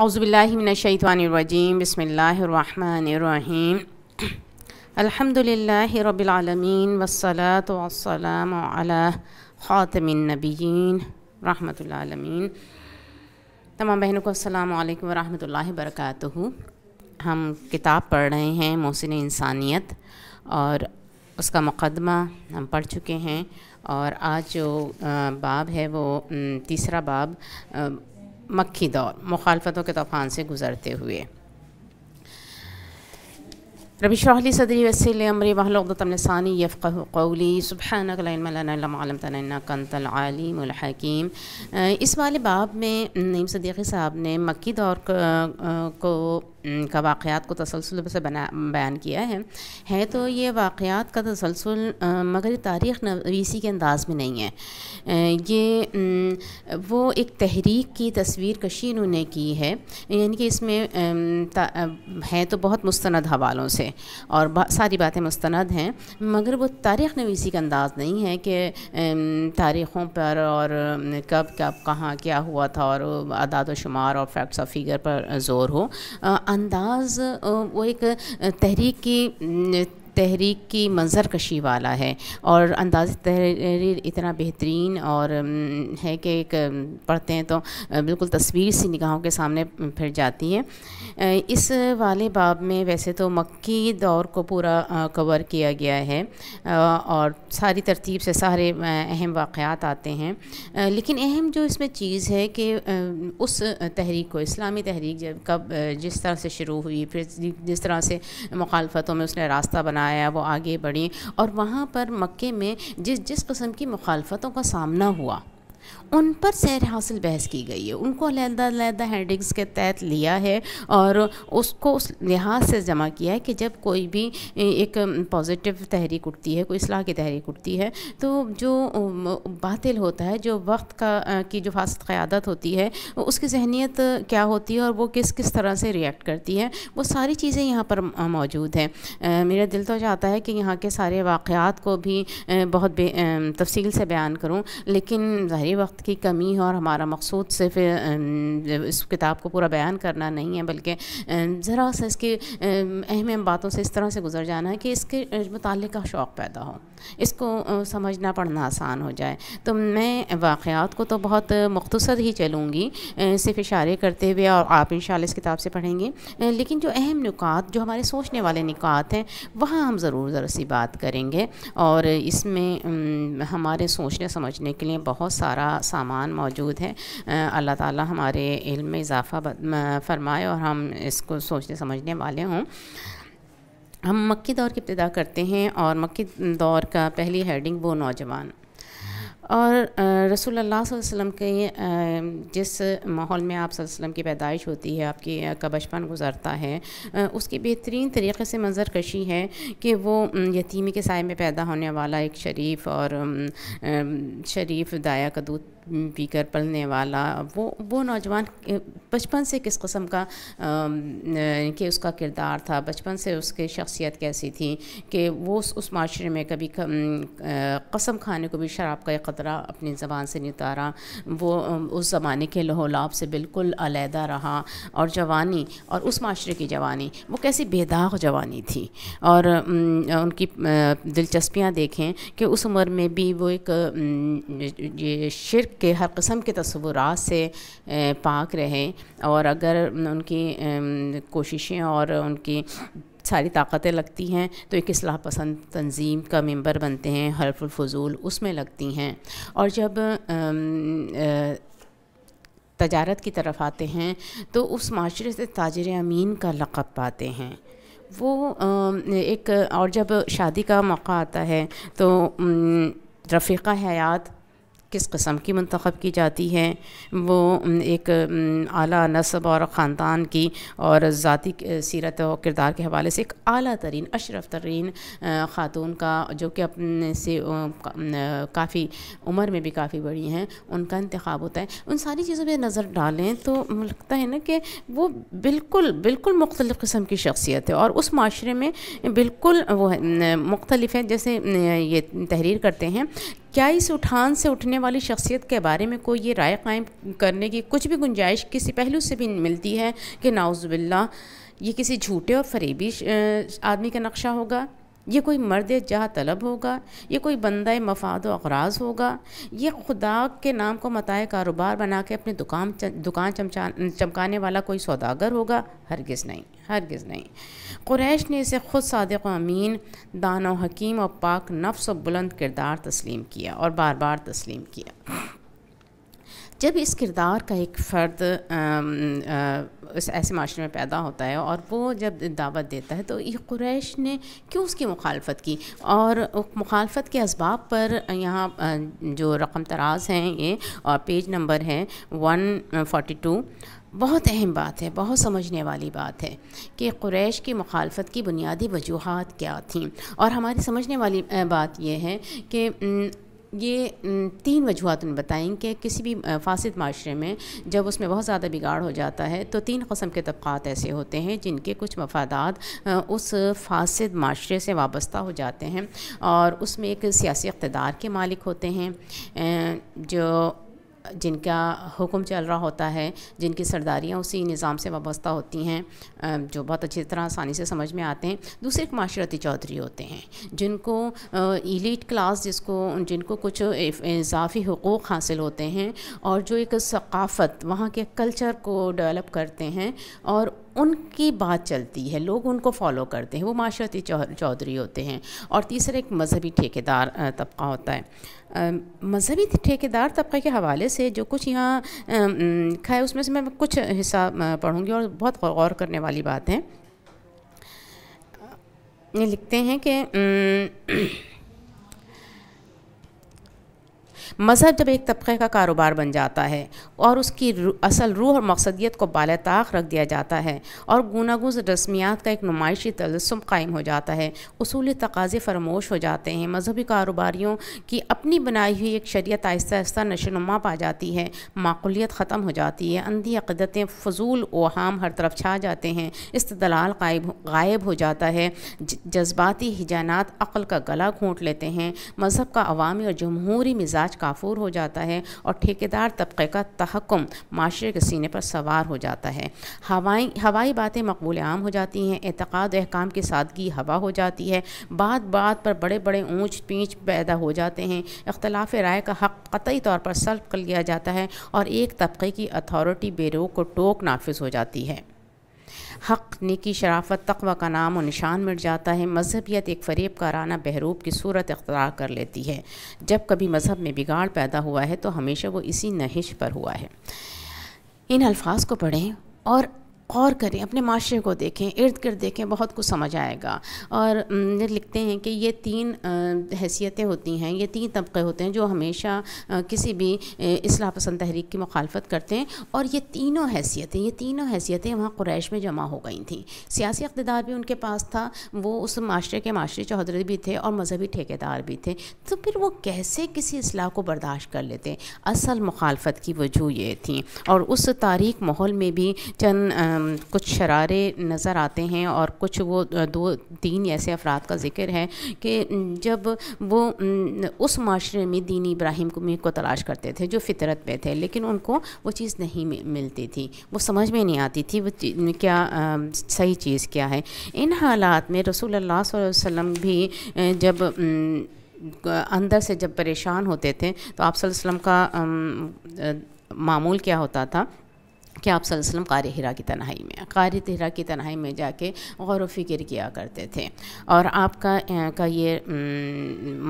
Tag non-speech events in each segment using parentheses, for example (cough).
अउज़बिल्लिमिनशैतवानरजीम बसमीम अल्हम्दुलिल्लाहि रब्बिल आलमीन वसलम ख़ातमिनबीन रहमतमीन तमाम बहनों को अस्सलाम वरम वर्क हम किताब पढ़ रहे हैं मोहसिन इंसानियत और उसका मुकदमा हम पढ़ चुके हैं और आज जो बाब है वो तीसरा बाब मक्खी दौर मुखालफतों के तूफ़ान से गुजरते हुए रबी शाहली सदरी वसी अमरी महलतमसानी यफ़ली सुबहानकलमतनकनतलमहकीम इस वाले बाब में नईम सदीक़ी साहब ने मक्की दौर को का वाक़ात को तसलसल से बना बयान किया है है तो ये वाक़ात का तसलसल मगर तारीख़ नवीसी के अंदाज़ में नहीं है ये वो एक तहरीक की तस्वीर कशी उन्होंने की है यानी कि इसमें है तो बहुत मुस्ंद हवालों से और बा, सारी बातें मुस्ंद हैं मगर वो तारीख़ नवीसी का अंदाज़ नहीं है कि तारीख़ों पर और कब कब कहाँ क्या हुआ था और अदाद शुमार और फैक्ट्स ऑफ फिगर पर ज़ोर हो अंदाज़ वो एक तहरीक की तहरीक की मंजर कशी वाला है और अंदाज तहरीर इतना बेहतरीन और है कि एक पढ़ते हैं तो बिल्कुल तस्वीर सी निगाहों के सामने फिर जाती है इस वाले बाब में वैसे तो मक्की दौर को पूरा कवर किया गया है और सारी तरतीब से सारे अहम वाक़ात आते हैं लेकिन अहम जो इसमें चीज़ है कि उस तहरीक को इस्लामी तहरीक जब कब जिस तरह से शुरू हुई फिर जिस तरह से मुखालफतों में उसने रास्ता बनाया वो आगे बढ़ी और वहाँ पर मक्के में जिस जिस कस्म की मुखालफतों का सामना हुआ उन पर सैर हासिल बहस की गई है उनको अलहदा हेडिंग्स के तहत लिया है और उसको उस लिहाज से जमा किया है कि जब कोई भी एक पॉजिटिव तहरीक उठती है कोई असलाह की तहरीक उठती है तो जो बातिल होता है जो वक्त का की जो फास्त क़्यादत होती है उसकी जहनीत क्या होती है और वो किस किस तरह से रिएक्ट करती है वो सारी चीज़ें यहाँ पर मौजूद हैं मेरा दिल तो चाहता है कि यहाँ के सारे वाक़ात को भी बहुत तफसील से बयान करूँ लेकिन ज़ाहिर वक्त वक्त की कमी है और हमारा मकसूद सिर्फ इस किताब को पूरा बयान करना नहीं है बल्कि ज़रा सा इसकी अहम अहम बातों से इस तरह से गुजर जाना है कि इसके का शौक़ पैदा हो इसको समझना पढ़ना आसान हो जाए तो मैं वाक़ात को तो बहुत मख्तसर ही चलूँगी सिर्फ इशारे करते हुए और आप इन इस किताब से पढ़ेंगे लेकिन जो अहम निकात जो हमारे सोचने वाले निकात हैं वहाँ हम ज़रूर ज़रा सी बात करेंगे और इसमें हमारे सोचने समझने के लिए बहुत सारा सामान मौजूद है अल्लाह ताला हमारे इल्म में इजाफ़ा फरमाए और हम इसको सोचने समझने वाले हों हम मक्की दौर की इब्तदा करते हैं और मक्की दौर का पहली हेडिंग वो नौजवान और रसूल अल्लाह के जिस माहौल में आप वसम की पैदाइश होती है आपकी का बचपन गुजरता है उसकी बेहतरीन तरीके से मंजर कशी है कि वो यतीमी के साय में पैदा होने वाला एक शरीफ और शरीफ दाया का दूध पीकर पलने वाला वो वो नौजवान बचपन से किस कस्म का कि उसका किरदार था बचपन से उसकी शख्सियत कैसी थी कि वो उस, उस माशरे में कभी कसम खाने को भी शराब का एक क़तरा अपनी ज़बान से नहीं उतारा वो उस ज़माने के लहलाब से बिल्कुल अलहदा रहा और जवानी और उस माशरे की जवानी वो कैसी बेदाग जवानी थी और उनकी दिलचस्पियाँ देखें कि उस उम्र में भी वो एक ये शिरक के हर कस्म के तस्वुर से पाक रहे और अगर उनकी कोशिशें और उनकी सारी ताकतें लगती हैं तो एक असलाह पसंद तंजीम का मेंबर बनते हैं हरफुल फजूल उसमें लगती हैं और जब तजारत की तरफ आते हैं तो उस माशरे से ताजर अमीन का लक़ब पाते हैं वो एक और जब शादी का मौका आता है तो रफ़ीक़ा हयात किस कस्म की मंतखब की जाती है वो एक आला नस्ब और ख़ानदान की और ज़ाती सीरत और किरदार के हवाले से एक अली तरीन अशरफ तरीन ख़ातून का जो कि अपने से काफ़ी उम्र में भी काफ़ी बड़ी हैं उनका इंतखब होता है उन सारी चीज़ों पर नज़र डालें तो लगता है ना कि वो बिल्कुल बिल्कुल मुख्तलिफ़ किस्म की शख्सियत है और उस माशरे में बिल्कुल वो मुख्तलिफ है जैसे ये तहरीर करते हैं क्या इस उठान से उठने वाली शख्सियत के बारे में कोई ये राय कायम करने की कुछ भी गुंजाइश किसी पहलू से भी मिलती है कि नाउज़बिल्ला ये किसी झूठे और फरीबी आदमी का नक्शा होगा ये कोई मर्द जहाँ तलब होगा ये कोई बंदा मफाद अगराज होगा ये खुदा के नाम को मताए कारोबार बना के अपनी दुकान दुकान चमचा चमकाने वाला कोई सौदागर होगा हरगिज़ नहीं हरगिज़ नहीं कुरैश ने इसे खुद सदक अमीन दानो हकीम और पाक नफ्स और बुलंद किरदार तस्लीम किया और बार बार तस्लीम किया जब इस किरदार का एक फ़र्द इस ऐसे माशरे में पैदा होता है और वो जब दावत देता है तो ये कुरैश ने क्यों उसकी मुखालफत की और मुखालफत के इसबाब पर यहाँ जो रकम तराज हैं ये और पेज नंबर है वन फोटी टू बहुत अहम बात है बहुत समझने वाली बात है कि क्रैश की मुखालफत की बुनियादी वजूहत क्या थीं और हमारी समझने वाली बात यह है कि ये तीन वजूहत बताएँ कि किसी भी फासद माशरे में जब उसमें बहुत ज़्यादा बिगाड़ हो जाता है तो तीन कस्म के तबक़ात ऐसे होते हैं जिनके कुछ मफादा उस फासद माशरे से वाबस्ता हो जाते हैं और उसमें एक सियासी इकतदार के मालिक होते हैं जो जिनका हुक्म चल रहा होता है जिनकी सरदारियाँ उसी निज़ाम से वाबस्ता होती हैं जो बहुत अच्छी तरह आसानी से समझ में आते हैं दूसरे एक माशरती चौधरी होते हैं जिनको इलीट क्लास जिसको जिनको कुछ इजाफी हकूक़ हासिल होते हैं और जो एक सकाफ़त वहाँ के कल्चर को डेवलप करते हैं और उनकी बात चलती है लोग उनको फॉलो करते हैं वो माशरती चौधरी होते हैं और तीसरा एक मज़हबी ठेकेदार तबका होता है मजहबी ठेकेदार तबके के हवाले से जो कुछ यहाँ लिखा है उसमें से मैं कुछ हिस्सा पढ़ूँगी और बहुत गौर करने वाली बात है ये लिखते हैं कि मज़हब जब एक तबक़े का कारोबार बन जाता है और उसकी रू, असल रूह और मकसदियत को बाल ताक रख दिया जाता है और गुनागुज रस्मियात का एक नुमाइशी तलसम कायम हो जाता है असूली तकाजे फरमोश हो जाते हैं मजहबी कारोबारियों की अपनी बनाई हुई एक शरीत आहिस्ता आहिस्ता नशोनुमा पा जाती है माकुलियत ख़त्म हो जाती है अंधी अक़दतें फजूल ओहाम हर तरफ छा जाते हैं इस्तलाल गायब गायब हो जाता है जज्बाती हिजानात अक़ल का गला घोंट लेते हैं मज़हब का अवामी और जमहूरी मिजाज का काफूर हो जाता है और ठेकेदार तबके का तहकुम माशरे के सीने पर सवार हो जाता है हवाई हवाई बातें मकबूल आम हो जाती हैं एतक़ाद अहकाम की सादगी हवा हो जाती है बात बात पर बड़े बड़े ऊँच पींच पैदा हो जाते हैं अख्तलाफ राय का हक कतई तौर पर सल्ब कर लिया जाता है और एक तबके की अथॉरिटी बेरोक को टोक नाफिज हो जाती है हक़ निकी शराफत तकवा का नाम और निशान मिट जाता है मजहबियत एक का काराना बहरूब की सूरत अख्तार कर लेती है जब कभी मज़हब में बिगाड़ पैदा हुआ है तो हमेशा वो इसी नहिश पर हुआ है इन अल्फाज को पढ़ें और गौर करें अपने माशरे को देखें इर्द गिर्द देखें बहुत कुछ समझ आएगा और लिखते हैं कि ये तीन हैसियतें होती हैं ये तीन तबके होते हैं जो हमेशा किसी भी इसलाह पसंद तहरीक की मुखालफत करते हैं और ये तीनों हैसियतें ये तीनों हैसियतें वहाँ कुरैश में जमा हो गई थी सियासी अकतदार भी उनके पास था वो उस माशरे के माशरे चौधरी भी थे और मजहबी ठेकेदार भी थे तो फिर वो कैसे किसी असलाह को बर्दाश्त कर लेते असल मुखालफत की वजह ये थी और उस तारीख माहौल में भी चंद कुछ शरारे नज़र आते हैं और कुछ वो दो तीन ऐसे अफराद का ज़िक्र है कि जब वो उस माशरे में दीनी इब्राहिम को को तलाश करते थे जो फितरत पे थे लेकिन उनको वो चीज़ नहीं मिलती थी वो समझ में नहीं आती थी वो क्या आ, सही चीज़ क्या है इन हालात में रसूल अल्लाह वसम भी जब अंदर से जब परेशान होते थे तो आप वसम का मामूल क्या होता था कि आप सल्लम कार हिरा की तनहाई में कार हिरा की तनहाई में जाके गौर व फिक्र किया करते थे और आपका का ये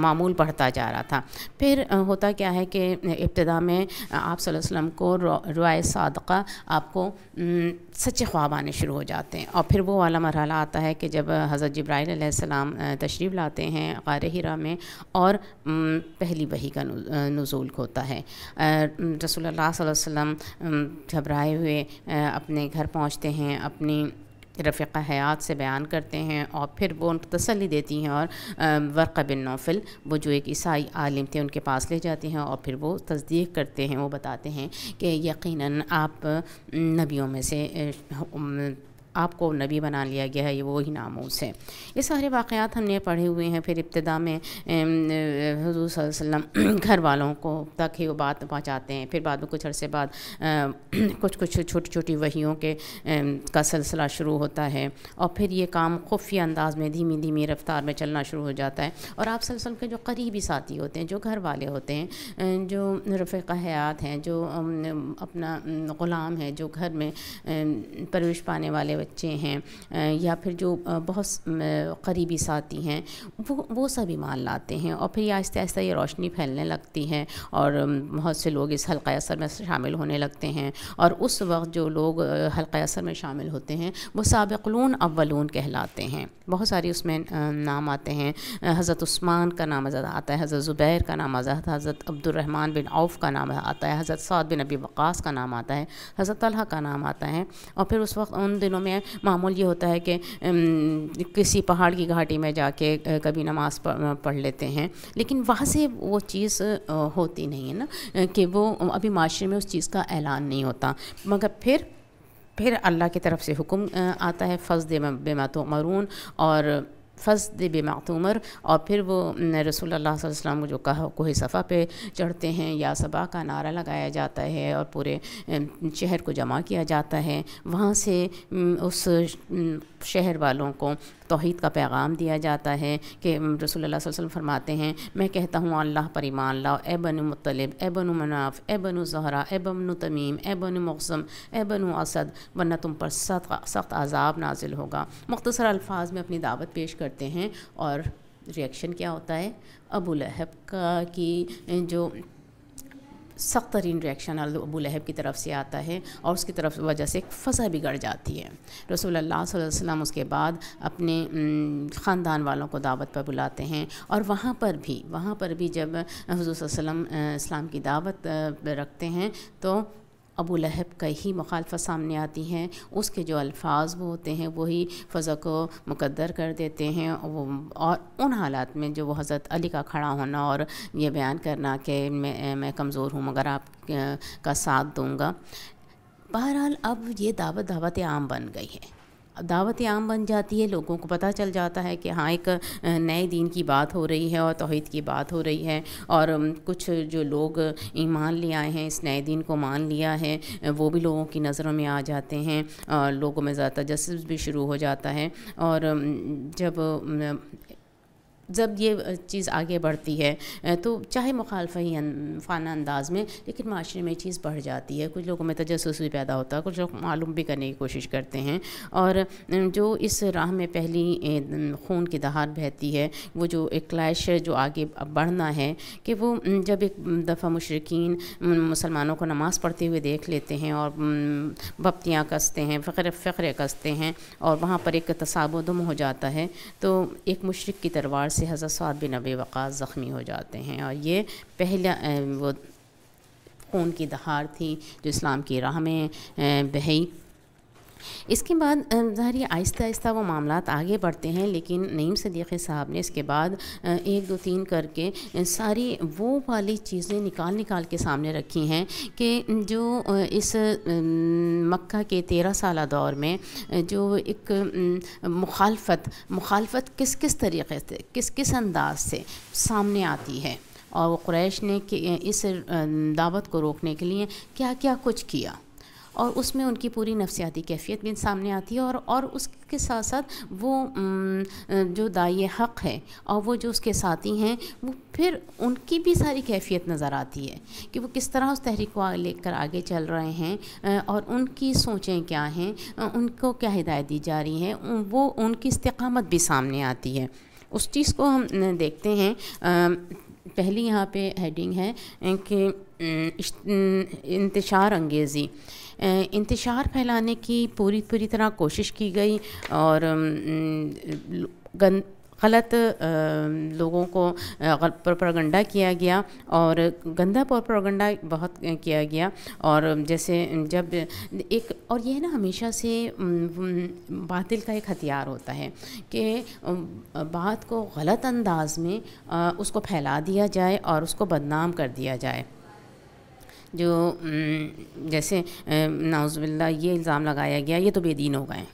मामूल बढ़ता जा रहा था फिर होता क्या है कि इब्तदा में आप वसल्लम को रुआय सदका आपको सच्चे ख्वाब आने शुरू हो जाते हैं और फिर वो वाला मरहला आता है कि जब हज़रत जब्राईसम तशरीफ़ लाते हैं गार हिरा में और पहली वही का नज़ूल होता है रसोल्ला वसम घबराए हुए हुए अपने घर पहुँचते हैं अपनी रफ़ हयात से बयान करते हैं और फिर वो उनको तसली देती हैं और वर्क़ बिन नौफिल वो जो एक ईसाई आलिम थे उनके पास ले जाते हैं और फिर वो तस्दीक करते हैं वो बताते हैं कि यकीनन आप नबियों में से आपको नबी बना लिया गया है ये वही नामोस है ये सारे वाक़ात हमने पढ़े हुए हैं फिर इब्तदा में हजूर वसम घर वालों को तक ही वो बात पहुँचाते हैं फिर बाद में कुछ अरसे बाद (clears throat) कुछ कुछ छोटी छोटी वहीयों के का सिलसिला शुरू होता है और फिर ये काम खुफिया अंदाज में धीमी धीमी रफ्तार में चलना शुरू हो जाता है और आप सलसल के जो करीबी साथी होते हैं जो घर वाले होते हैं जो रफ़ हयात हैं जो अपना ग़ुलाम है जो घर में परवरिश पाने वाले बच्चे हैं या फिर जो बहुत करीबी साथी हैं वो वो सब मान लाते हैं और फिर ये आहिस्ते आहिस्ते ये रोशनी फैलने लगती है और बहुत से लोग इस हल्का असर में शामिल होने लगते हैं और उस वक्त जो लोग हल्का असर में शामिल होते हैं वो सबकलून अव्वलून कहलाते हैं बहुत सारी उसमें नाम आते हैं हज़रत उस्मान का नाम आज़ाद आता है हज़रत ज़ुबैर का नाम आज़ाद आता है हज़रत अब्दुलरहमान बिन औफ़ का नाम आता है हज़रत साद बिन अबी वक़ास का नाम आता है हज़रत तलहा का नाम आता है और फिर उस वक्त उन दिनों में हैं मामूल ये होता है कि किसी पहाड़ की घाटी में जाके कभी नमाज पढ़ लेते हैं लेकिन वहाँ से वो चीज़ होती नहीं है ना कि वो अभी माशरे में उस चीज़ का ऐलान नहीं होता मगर फिर फिर अल्लाह की तरफ से हुक्म आता है फ़र्ज बेमा तो मरून और दे दिब मातूमर और फिर वो रसूल अल्लाह वसल्लम जो कहा कोहे सफ़ा पे चढ़ते हैं या सबा का नारा लगाया जाता है और पूरे शहर को जमा किया जाता है वहाँ से उस शहर वालों को तोहद का पैगाम दिया जाता है कि रसूल अल्लाह वसल्लम फरमाते हैं मैं कहता हूँ अल्लाह पर ईमान लाओ ए बन मतलब ए बन मनाफ़ ए बन जहरा ए बन तमीम ए बन मौसम ए बन असद वरना तुम पर सख्त सख्त आज़ाब नाजिल होगा मुख्तसर अल्फाज में अपनी दावत पेश कर करते हैं और रिएक्शन क्या होता है अबू लहब का कि जो सख्त तरीन रिएक्शन अबू लहब की तरफ से आता है और उसकी तरफ वजह से एक फ़सा बिगड़ जाती है रसूल अल्लाह उसके बाद अपने ख़ानदान वालों को दावत पर बुलाते हैं और वहाँ पर भी वहाँ पर भी जब हजूर वसम इस्लाम की दावत रखते हैं तो अबू लहब का ही मुखालफा सामने आती हैं उसके जो अल्फाज वो होते हैं वही फ़ज़ा को मुकद्दर कर देते हैं और उन हालात में जो वो हज़रत अली का खड़ा होना और ये बयान करना कि मैं मैं कमज़ोर हूँ मगर आप का साथ दूँगा बहरहाल अब ये दावत दावत आम बन गई है दावत आम बन जाती है लोगों को पता चल जाता है कि हाँ एक नए दिन की बात हो रही है और तोहद की बात हो रही है और कुछ जो लोग ईमान ले आए हैं इस नए दिन को मान लिया है वो भी लोगों की नज़रों में आ जाते हैं और लोगों में ज़्यादा जस्स भी शुरू हो जाता है और जब जब ये चीज़ आगे बढ़ती है तो चाहे मुखालफी फाना अंदाज में लेकिन माशरे में चीज़ बढ़ जाती है कुछ लोगों में तजस भी पैदा होता है कुछ लोग मालूम भी करने की कोशिश करते हैं और जो इस राह में पहली खून की दहार बहती है वो जो एक क्लैश जो आगे बढ़ना है कि वो जब एक दफ़ा मशरकिन मुसलमानों को नमाज़ पढ़ते हुए देख लेते हैं और बपतियाँ कसते हैं फ़्र फ़ख्रे कसते हैं और वहाँ पर एक तसाबुदम हो जाता है तो एक मशरक की तरवार से हज़रत साद बिन अब वक़ा ज़ख्मी हो जाते हैं और ये पहला वो खून की दहार थी जो इस्लाम की राह में बही इसके बाद ज़ाहिर आहिस्ता आहिस्ता वो मामला आगे बढ़ते हैं लेकिन नईम सदीक़ी साहब ने इसके बाद एक दो तीन करके सारी वो वाली चीज़ें निकाल निकाल के सामने रखी हैं कि जो इस मक्का के तेरह साल दौर में जो एक मुखालफत मुखालफत किस किस तरीके से किस किस अंदाज से सामने आती है और वो क्रैश ने इस दावत को रोकने के लिए क्या क्या कुछ किया और उसमें उनकी पूरी नफसियाती कैफियत भी सामने आती है और और उसके साथ साथ वो जो दाई हक़ है और वो जो उसके साथी हैं वो फिर उनकी भी सारी कैफियत नज़र आती है कि वो किस तरह उस तहरीक को लेकर आगे चल रहे हैं और उनकी सोचें क्या हैं उनको क्या हिदायत दी जा रही है वो उनकी इस्तकामत भी सामने आती है उस चीज़ को हम देखते हैं पहली यहाँ पे हेडिंग है कि इंतशार अंगेज़ी इंतशार फैलाने की पूरी पूरी तरह कोशिश की गई और गंद गलत लोगों को प्रोपरगंडा किया गया और गंदा प्रोपरगंडा बहुत किया गया और जैसे जब एक और यह ना हमेशा से बातिल का एक हथियार होता है कि बात को गलत अंदाज में उसको फैला दिया जाए और उसको बदनाम कर दिया जाए जो जैसे नाउज़बिल्ला ये इल्ज़ाम लगाया गया ये तो बेदीन हो गए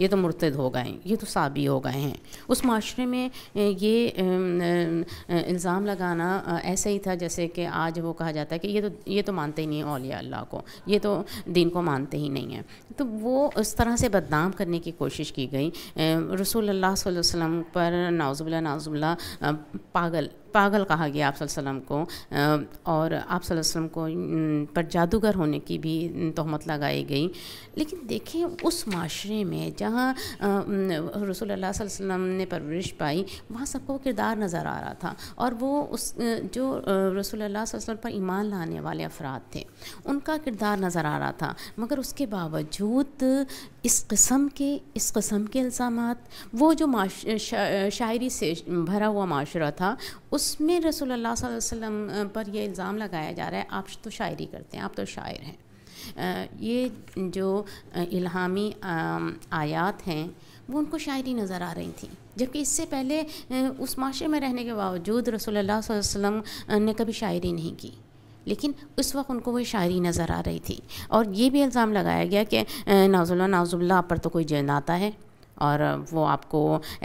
ये तो मुर्तद हो गए ये तो साबी हो गए हैं उस माशरे में ये इल्ज़ाम लगाना ऐसा ही था जैसे कि आज वो कहा जाता है कि ये तो ये तो मानते ही नहीं है औलिया अल्लाह को ये तो दीन को मानते ही नहीं हैं तो वो उस तरह से बदनाम करने की कोशिश की गई रसूल अल्लाह वसल्लम पर नाजुबिल्ला नाजुबिल्ला पागल पागल कहा गया आप सल्लम को और आप सल्लम को पर जादूगर होने की भी तहमत लगाई गई लेकिन देखें उस माशरे में जहाँ रसूल वसल्लम ने परवरिश पाई वहाँ सबको किरदार नज़र आ रहा था और वो उस जो रसूल पर ईमान लाने वाले अफराद थे उनका किरदार नज़र आ रहा था मगर उसके बावजूद इस कस्म के इस कस्म के इल्ज़ाम वो जो शायरी से भरा हुआ माशरा था उस उसमें रसोल्ला वसल्लम पर यह इल्ज़ाम लगाया जा रहा है आप तो शायरी करते हैं आप तो शायर हैं ये जो इल्हामी आयात हैं वो उनको शायरी नज़र आ रही थी जबकि इससे पहले उस माशरे में रहने के बावजूद रसोल्ला वसल्लम ने कभी शायरी नहीं की लेकिन उस वक्त उनको वो शायरी नज़र आ रही थी और ये भी इल्ज़ाम लगाया गया कि नाजुल्ला नाजुल्ला पर तो कोई आता है और वो आपको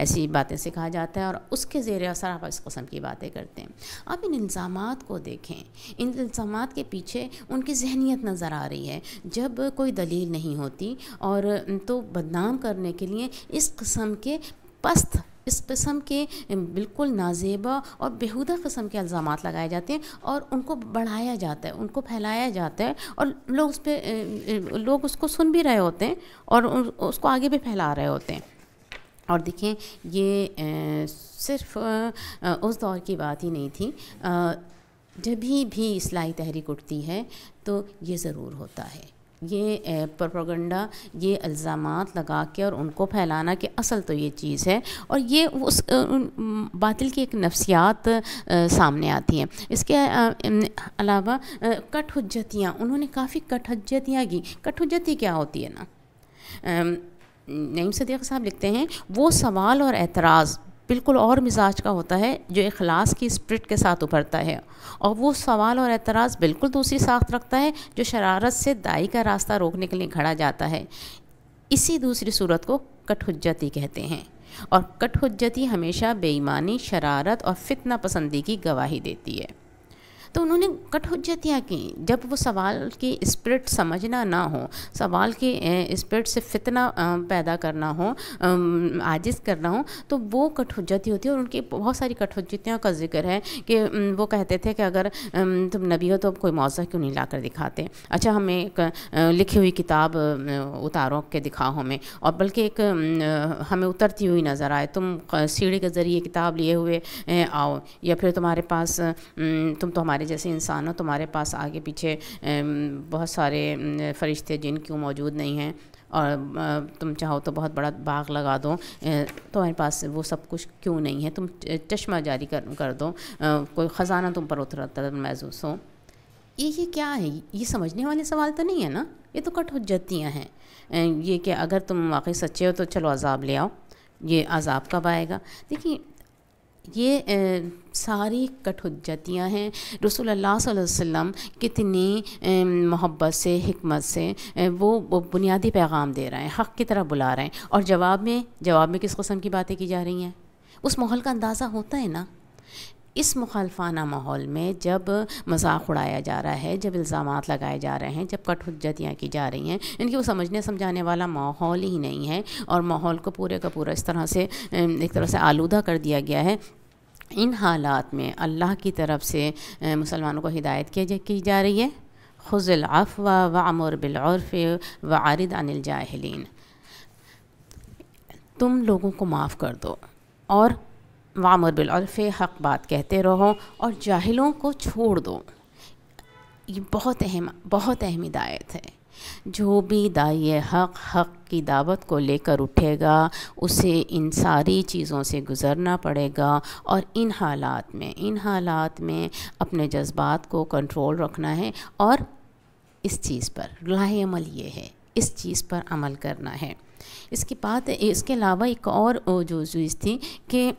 ऐसी बातें सिखा जाता है और उसके ज़ेर असर आप इस कस्म की बातें करते हैं आप इन इल्ज़ाम को देखें इन इल्ज़ाम के पीछे उनकी जहनीत नज़र आ रही है जब कोई दलील नहीं होती और तो बदनाम करने के लिए इस कस्म के पस्त इस किस्म के बिल्कुल नाजेबा और बेहुदा कस्म के इल्ज़ाम लगाए जाते हैं और उनको बढ़ाया जाता है उनको फैलाया जाता है और लोग उस पर लोग उसको सुन भी रहे होते हैं और उसको आगे भी फैला रहे होते हैं और देखें ये सिर्फ उस दौर की बात ही नहीं थी जब भी भी इसलाई तहरीक उठती है तो ये ज़रूर होता है ये प्रोपोगंडा ये इल्ज़ाम लगा के और उनको फैलाना कि असल तो ये चीज़ है और ये उस बातिल की एक नफ्सियात सामने आती हैं इसके अलावा कट हजतियाँ उन्होंने काफ़ी कट हजतियाँ की कट हजती क्या होती है ना नईम सदीक साहब लिखते हैं वो सवाल और एतराज़ बिल्कुल और मिजाज का होता है जो अखलास की स्प्रिट के साथ उभरता है और वो सवाल और एतराज़ बिल्कुल दूसरी साख रखता है जो शरारत से दाई का रास्ता रोकने के लिए खड़ा जाता है इसी दूसरी सूरत को कठहुज्जती कहते हैं और कठहुज्जती हमेशा बेईमानी शरारत और फितना पसंदी की गवाही देती है तो उन्होंने कठोजतियाँ की जब वो सवाल की स्प्रिट समझना ना हो सवाल की स्प्रिट से फितना पैदा करना हो आजिज करना हो तो वो कठोजती होती है और उनकी बहुत सारी कठोजतियों का जिक्र है कि वो कहते थे कि अगर तुम नबी हो तो कोई मौज़ा क्यों नहीं ला कर दिखाते अच्छा हमें एक लिखी हुई किताब उतारो के दिखाओ हमें और बल्कि एक हमें उतरती हुई नज़र आए तुम सीढ़ी के ज़रिए किताब लिए हुए आओ या फिर तुम्हारे पास तुम तो हमारे हमारे जैसे इंसान हो तुम्हारे पास आगे पीछे बहुत सारे फरिश्ते जिन क्यों मौजूद नहीं हैं और तुम चाहो तो बहुत बड़ा बाग लगा दो तुम्हारे पास वो सब कुछ क्यों नहीं है तुम चश्मा जारी कर कर दो कोई ख़जाना तुम पर उतरता महसूस हो ये ये क्या है ये समझने वाले सवाल तो नहीं है ना ये तो कट हजतियाँ हैं ये कि अगर तुम वाकई सच्चे हो तो चलो अजाब ले आओ ये अजाब कब आएगा देखिए ये सारी कठुजतियाँ हैं रसूल अल्लाह वसम कितनी मोहब्बत से हमत से वो, बुनियादी पैगाम दे रहे हैं हक़ की तरह बुला रहे हैं और जवाब में जवाब में किस कस्म की बातें की जा रही हैं उस माहौल का अंदाज़ा होता है ना इस मुखालफाना माहौल में जब मजाक उड़ाया जा रहा है जब इल्ज़ाम लगाए जा रहे हैं जब कठहजतियाँ की जा रही हैं इनकी वो समझने समझाने वाला माहौल ही नहीं है और माहौल को पूरे का पूरा इस तरह से एक तरह से आलूदा कर दिया गया है इन हालात में अल्लाह की तरफ से मुसलमानों को हिदायत की जा रही है खुजल अफ़वा व अमर बिलौरफ़ व आरद अनिल जाहलिन तुम लोगों को माफ़ कर दो और वामर बिलफ़ हक बात कहते रहो और जाहिलों को छोड़ दो ये बहुत अहम बहुत अहम हिदायत है जो भी दाई हक हक की दावत को लेकर उठेगा उसे इन सारी चीज़ों से गुज़रना पड़ेगा और इन हालात में इन हालात में अपने जज्बात को कंट्रोल रखना है और इस चीज़ पर लाहेमल ये है इस चीज़ पर अमल करना है इसके बाद इसके अलावा एक और जो चीज़ थी कि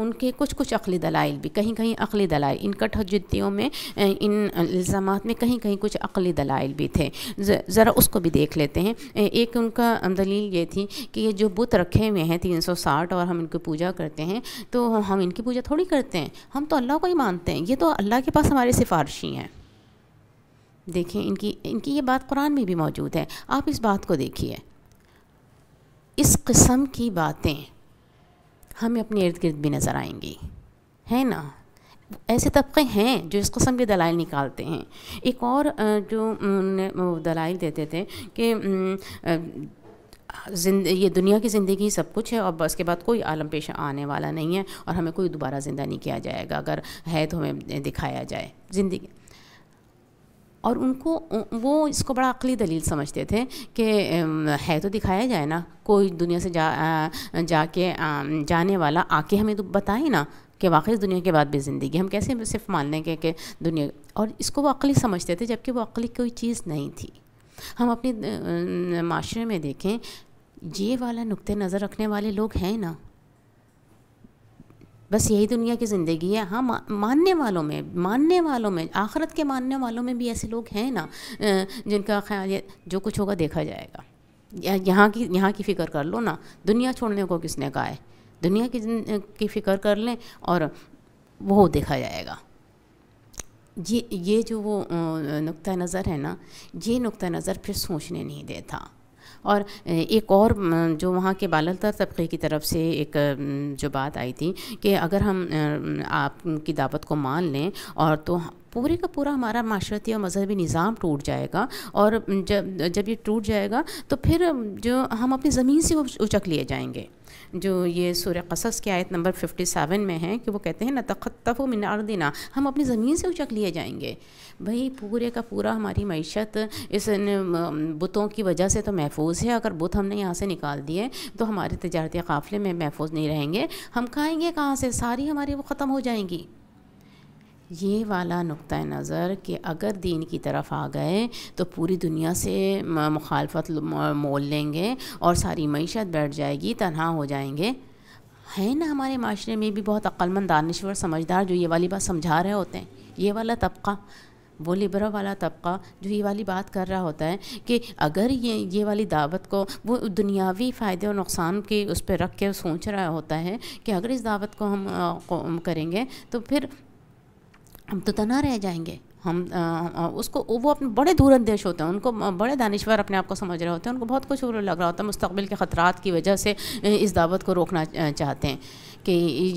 उनके कुछ कुछ अकली दलाइल भी कहीं कहीं अकली दलाइल इन जुद्दियों में इन इल्ज़ाम में कहीं कहीं कुछ अकली दलाइल भी थे ज़रा उसको भी देख लेते हैं एक उनका दलील ये थी कि ये जो बुत रखे हुए हैं तीन सौ साठ और हम इनकी पूजा करते हैं तो हम इनकी पूजा थोड़ी करते हैं हम तो अल्लाह को ही मानते हैं ये तो अल्लाह के पास हमारे सिफारशी हैं देखें इनकी इनकी ये बात कुरान में भी मौजूद है आप इस बात को देखिए इस किस्म की बातें हमें अपने इर्द गिर्द भी नज़र आएंगी है ना ऐसे तबके हैं जो इस कस्म के दलाइल निकालते हैं एक और जो दलाइल देते थे कि ये दुनिया की ज़िंदगी सब कुछ है और बस के बाद कोई आलम पेश आने वाला नहीं है और हमें कोई दोबारा ज़िंदा नहीं किया जाएगा अगर है तो हमें दिखाया जाए ज़िंदगी और उनको वो इसको बड़ा अकली दलील समझते थे कि है तो दिखाया जाए ना कोई दुनिया से जा जाके जाने वाला आके हमें तो बताए ना कि वाकई दुनिया के बाद भी ज़िंदगी हम कैसे सिर्फ मान लें कि, दुनिया और इसको वो अकली समझते थे जबकि वो अकली कोई चीज़ नहीं थी हम अपने माशरे में देखें ये वाला नुक़ नज़र रखने वाले लोग हैं ना बस यही दुनिया की ज़िंदगी है हाँ मानने वालों में मानने वालों में आखरत के मानने वालों में भी ऐसे लोग हैं ना जिनका ख्याल जो कुछ होगा देखा जाएगा यहाँ की यहाँ की फ़िक्र कर लो ना दुनिया छोड़ने को किसने कहा है दुनिया की की फ़िक्र कर लें और वो देखा जाएगा ये ये जो वो नुक़ नज़र है ना ये नुक़ नज़र फिर सोचने नहीं देता और एक और जो वहाँ के बालतर तबके की तरफ से एक जो बात आई थी कि अगर हम आपकी दावत को मान लें और तो पूरे का पूरा हमारा माशरती और मजहबी निज़ाम टूट जाएगा और जब जब ये टूट जाएगा तो फिर जो हम अपनी ज़मीन से उचक लिए जाएंगे जो ये सूर्य कसस की आयत नंबर 57 में है कि वो कहते हैं न तखतफ़ मिन अर्दिना हम अपनी ज़मीन से उचक लिए जाएंगे भाई पूरे का पूरा हमारी मीशत इस बुतों की वजह से तो महफूज है अगर बुत हमने यहाँ से निकाल दिए तो हमारे तजारती काफ़िले में महफूज नहीं रहेंगे हम खाएँगे कहाँ से सारी हमारी वो ख़त्म हो जाएंगी ये वाला नुक़ नज़र कि अगर दीन की तरफ आ गए तो पूरी दुनिया से मुखालफत मोल लेंगे और सारी मीशत बैठ जाएगी तनहा हो जाएंगे है ना हमारे माशरे में भी बहुत अक्लमंद दानश्वर समझदार जो ये वाली बात समझा रहे होते हैं ये वाला तबका वो लिबरा वाला तबका जो ये वाली बात कर रहा होता है कि अगर ये ये वाली दावत को वो दुनियावी फ़ायदे और नुकसान के उस पर रख के सोच रहा होता है कि अगर इस दावत को हम करेंगे तो फिर हम तो तना रह जाएंगे हम आ, आ, उसको वो अपने बड़े दूरंदेश होते हैं उनको बड़े दानश्वर अपने आप को समझ रहे होते हैं उनको बहुत कुछ लग रहा होता है मुस्तबिल के खतरा की वजह से इस दावत को रोकना चाहते हैं कि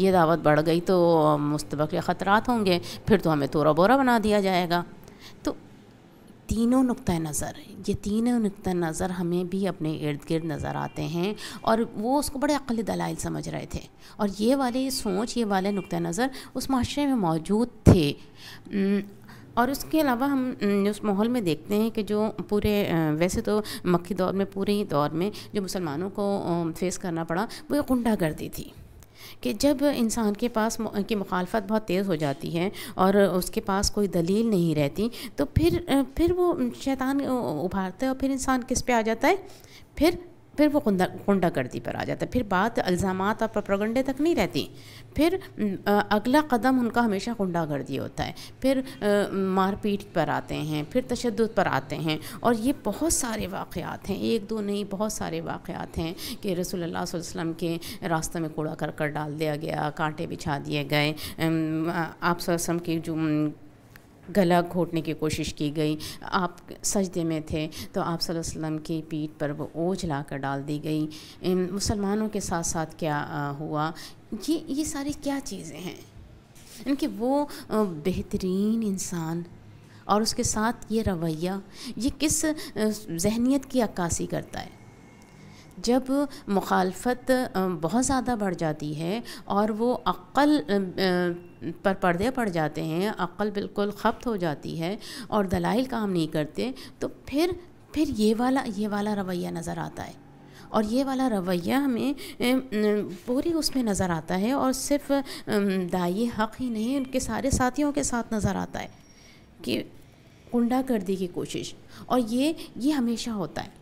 ये दावत बढ़ गई तो मुस्तबिल खतरा होंगे फिर तो हमें तोरा बोरा बना दिया जाएगा तो तीनों नुक़ नज़र ये तीनों नुक़ नज़र हमें भी अपने इर्द गिर्द नज़र आते हैं और वो उसको बड़े अकल दलाइल समझ रहे थे और ये वाले सोच ये वाले नुक़ नज़र उस माशरे में मौजूद थे और उसके अलावा हम उस माहौल में देखते हैं कि जो पूरे वैसे तो मक्खी दौर में पूरे ही दौर में जो मुसलमानों को फेस करना पड़ा वो गुंडागर्दी थी कि जब इंसान के पास की मुखालफत बहुत तेज़ हो जाती है और उसके पास कोई दलील नहीं रहती तो फिर फिर वो शैतान उभारता है और फिर इंसान किस पे आ जाता है फिर फिर वो गुंडा गुंडागर्दी पर आ जाता है फिर बात अल्ज़ाम और प्रोपगंडे तक नहीं रहती फिर अगला कदम उनका हमेशा गुंडागर्दी होता है फिर मारपीट पर आते हैं फिर तशद पर आते हैं और ये बहुत सारे वाक़ात हैं एक दो नहीं बहुत सारे वाक़ात हैं कि रसूल वसम के रास्ते में कूड़ा करकट डाल दिया गया कांटे बिछा दिए गए आप की जो गला घोटने की कोशिश की गई आप सजदे में थे तो आप वसल्लम की पीठ पर वो ओझ ला कर डाल दी गई मुसलमानों के साथ साथ क्या हुआ ये ये सारी क्या चीज़ें हैं इनके वो बेहतरीन इंसान और उसके साथ ये रवैया ये किस जहनीत की अक्कासी करता है जब मुखालफत बहुत ज़्यादा बढ़ जाती है और वो अक्ल पर पर्दे पड़ जाते हैं अक्ल बिल्कुल खपत हो जाती है और दलाइल काम नहीं करते तो फिर फिर ये वाला ये वाला रवैया नज़र आता है और ये वाला रवैया हमें पूरी उसमें नज़र आता है और सिर्फ दाई हक़ ही नहीं उनके सारे साथियों के साथ नज़र आता है कि कुंडा गर्दी की कोशिश और ये ये हमेशा होता है